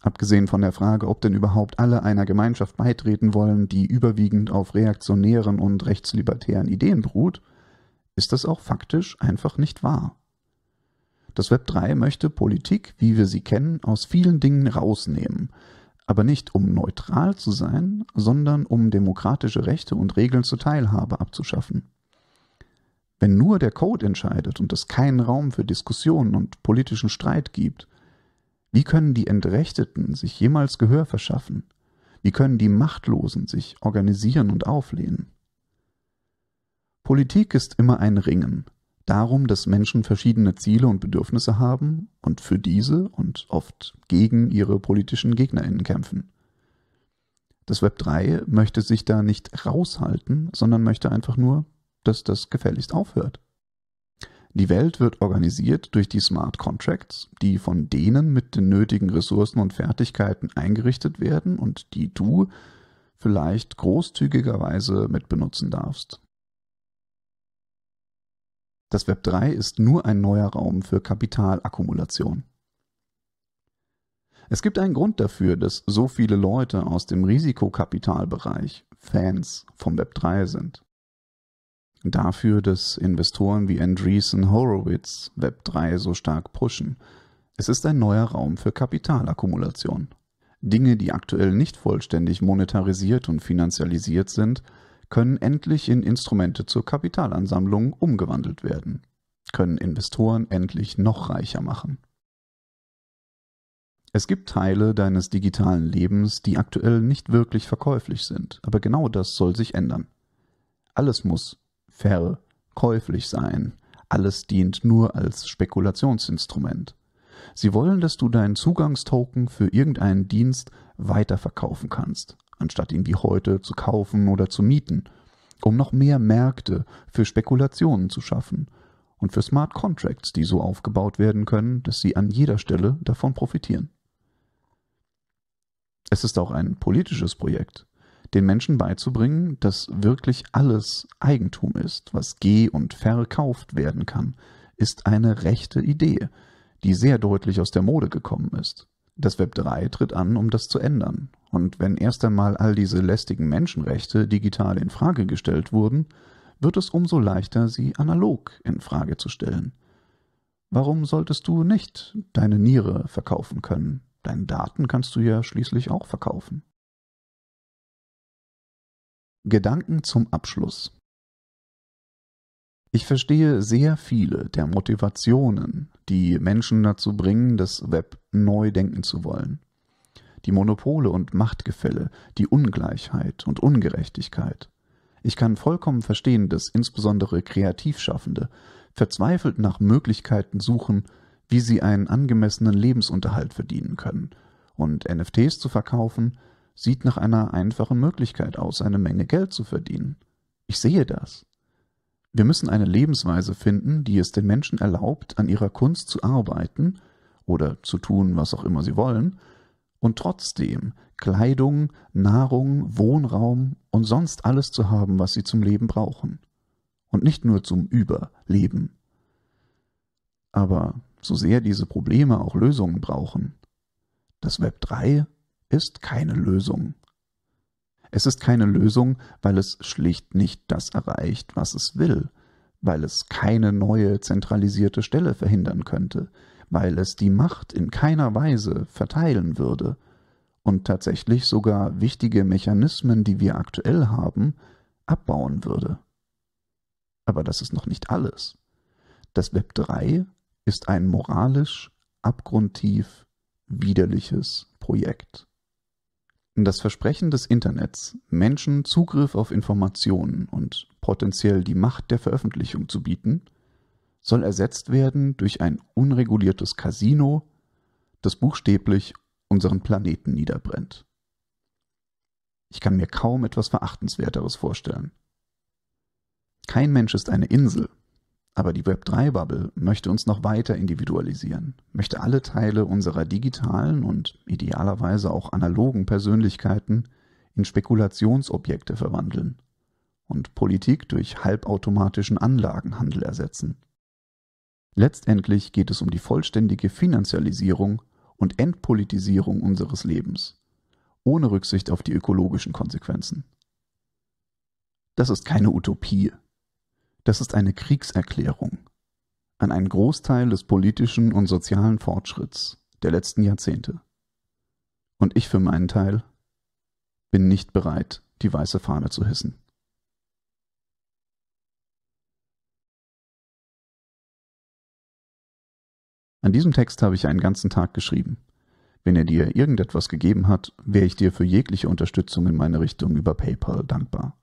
Abgesehen von der Frage, ob denn überhaupt alle einer Gemeinschaft beitreten wollen, die überwiegend auf reaktionären und rechtslibertären Ideen beruht, ist das auch faktisch einfach nicht wahr. Das Web 3 möchte Politik, wie wir sie kennen, aus vielen Dingen rausnehmen. Aber nicht um neutral zu sein, sondern um demokratische Rechte und Regeln zur Teilhabe abzuschaffen. Wenn nur der Code entscheidet und es keinen Raum für Diskussionen und politischen Streit gibt, wie können die Entrechteten sich jemals Gehör verschaffen? Wie können die Machtlosen sich organisieren und auflehnen? Politik ist immer ein Ringen, darum, dass Menschen verschiedene Ziele und Bedürfnisse haben und für diese und oft gegen ihre politischen Gegnerinnen kämpfen. Das Web 3 möchte sich da nicht raushalten, sondern möchte einfach nur, dass das gefälligst aufhört. Die Welt wird organisiert durch die Smart Contracts, die von denen mit den nötigen Ressourcen und Fertigkeiten eingerichtet werden und die du vielleicht großzügigerweise mitbenutzen darfst. Das Web 3 ist nur ein neuer Raum für Kapitalakkumulation. Es gibt einen Grund dafür, dass so viele Leute aus dem Risikokapitalbereich Fans vom Web 3 sind. Dafür, dass Investoren wie Andreessen Horowitz Web 3 so stark pushen. Es ist ein neuer Raum für Kapitalakkumulation. Dinge, die aktuell nicht vollständig monetarisiert und finanzialisiert sind, können endlich in Instrumente zur Kapitalansammlung umgewandelt werden, können Investoren endlich noch reicher machen. Es gibt Teile deines digitalen Lebens, die aktuell nicht wirklich verkäuflich sind, aber genau das soll sich ändern. Alles muss verkäuflich sein, alles dient nur als Spekulationsinstrument. Sie wollen, dass du deinen Zugangstoken für irgendeinen Dienst weiterverkaufen kannst, anstatt ihn wie heute zu kaufen oder zu mieten, um noch mehr Märkte für Spekulationen zu schaffen und für Smart Contracts, die so aufgebaut werden können, dass sie an jeder Stelle davon profitieren. Es ist auch ein politisches Projekt, den Menschen beizubringen, dass wirklich alles Eigentum ist, was geh- und verkauft werden kann, ist eine rechte Idee, die sehr deutlich aus der Mode gekommen ist. Das Web 3 tritt an, um das zu ändern. Und wenn erst einmal all diese lästigen Menschenrechte digital in Frage gestellt wurden, wird es umso leichter, sie analog in Frage zu stellen. Warum solltest du nicht deine Niere verkaufen können? Deine Daten kannst du ja schließlich auch verkaufen. Gedanken zum Abschluss. Ich verstehe sehr viele der Motivationen, die Menschen dazu bringen, das Web neu denken zu wollen. Die Monopole und Machtgefälle, die Ungleichheit und Ungerechtigkeit. Ich kann vollkommen verstehen, dass insbesondere Kreativschaffende verzweifelt nach Möglichkeiten suchen, wie sie einen angemessenen Lebensunterhalt verdienen können. Und NFTs zu verkaufen, sieht nach einer einfachen Möglichkeit aus, eine Menge Geld zu verdienen. Ich sehe das. Wir müssen eine Lebensweise finden, die es den Menschen erlaubt, an ihrer Kunst zu arbeiten oder zu tun, was auch immer sie wollen, und trotzdem Kleidung, Nahrung, Wohnraum und sonst alles zu haben, was sie zum Leben brauchen. Und nicht nur zum Überleben. Aber so sehr diese Probleme auch Lösungen brauchen, das Web 3 ist keine Lösung. Es ist keine Lösung, weil es schlicht nicht das erreicht, was es will, weil es keine neue zentralisierte Stelle verhindern könnte, weil es die Macht in keiner Weise verteilen würde und tatsächlich sogar wichtige Mechanismen, die wir aktuell haben, abbauen würde. Aber das ist noch nicht alles. Das Web 3 ist ein moralisch abgrundtief widerliches Projekt. Das Versprechen des Internets, Menschen Zugriff auf Informationen und potenziell die Macht der Veröffentlichung zu bieten, soll ersetzt werden durch ein unreguliertes Casino, das buchstäblich unseren Planeten niederbrennt. Ich kann mir kaum etwas Verachtenswerteres vorstellen. Kein Mensch ist eine Insel, aber die Web3-Bubble möchte uns noch weiter individualisieren, möchte alle Teile unserer digitalen und idealerweise auch analogen Persönlichkeiten in Spekulationsobjekte verwandeln und Politik durch halbautomatischen Anlagenhandel ersetzen. Letztendlich geht es um die vollständige Finanzialisierung und Entpolitisierung unseres Lebens, ohne Rücksicht auf die ökologischen Konsequenzen. Das ist keine Utopie, das ist eine Kriegserklärung an einen Großteil des politischen und sozialen Fortschritts der letzten Jahrzehnte. Und ich für meinen Teil bin nicht bereit, die weiße Fahne zu hissen. An diesem Text habe ich einen ganzen Tag geschrieben. Wenn er dir irgendetwas gegeben hat, wäre ich dir für jegliche Unterstützung in meine Richtung über PayPal dankbar.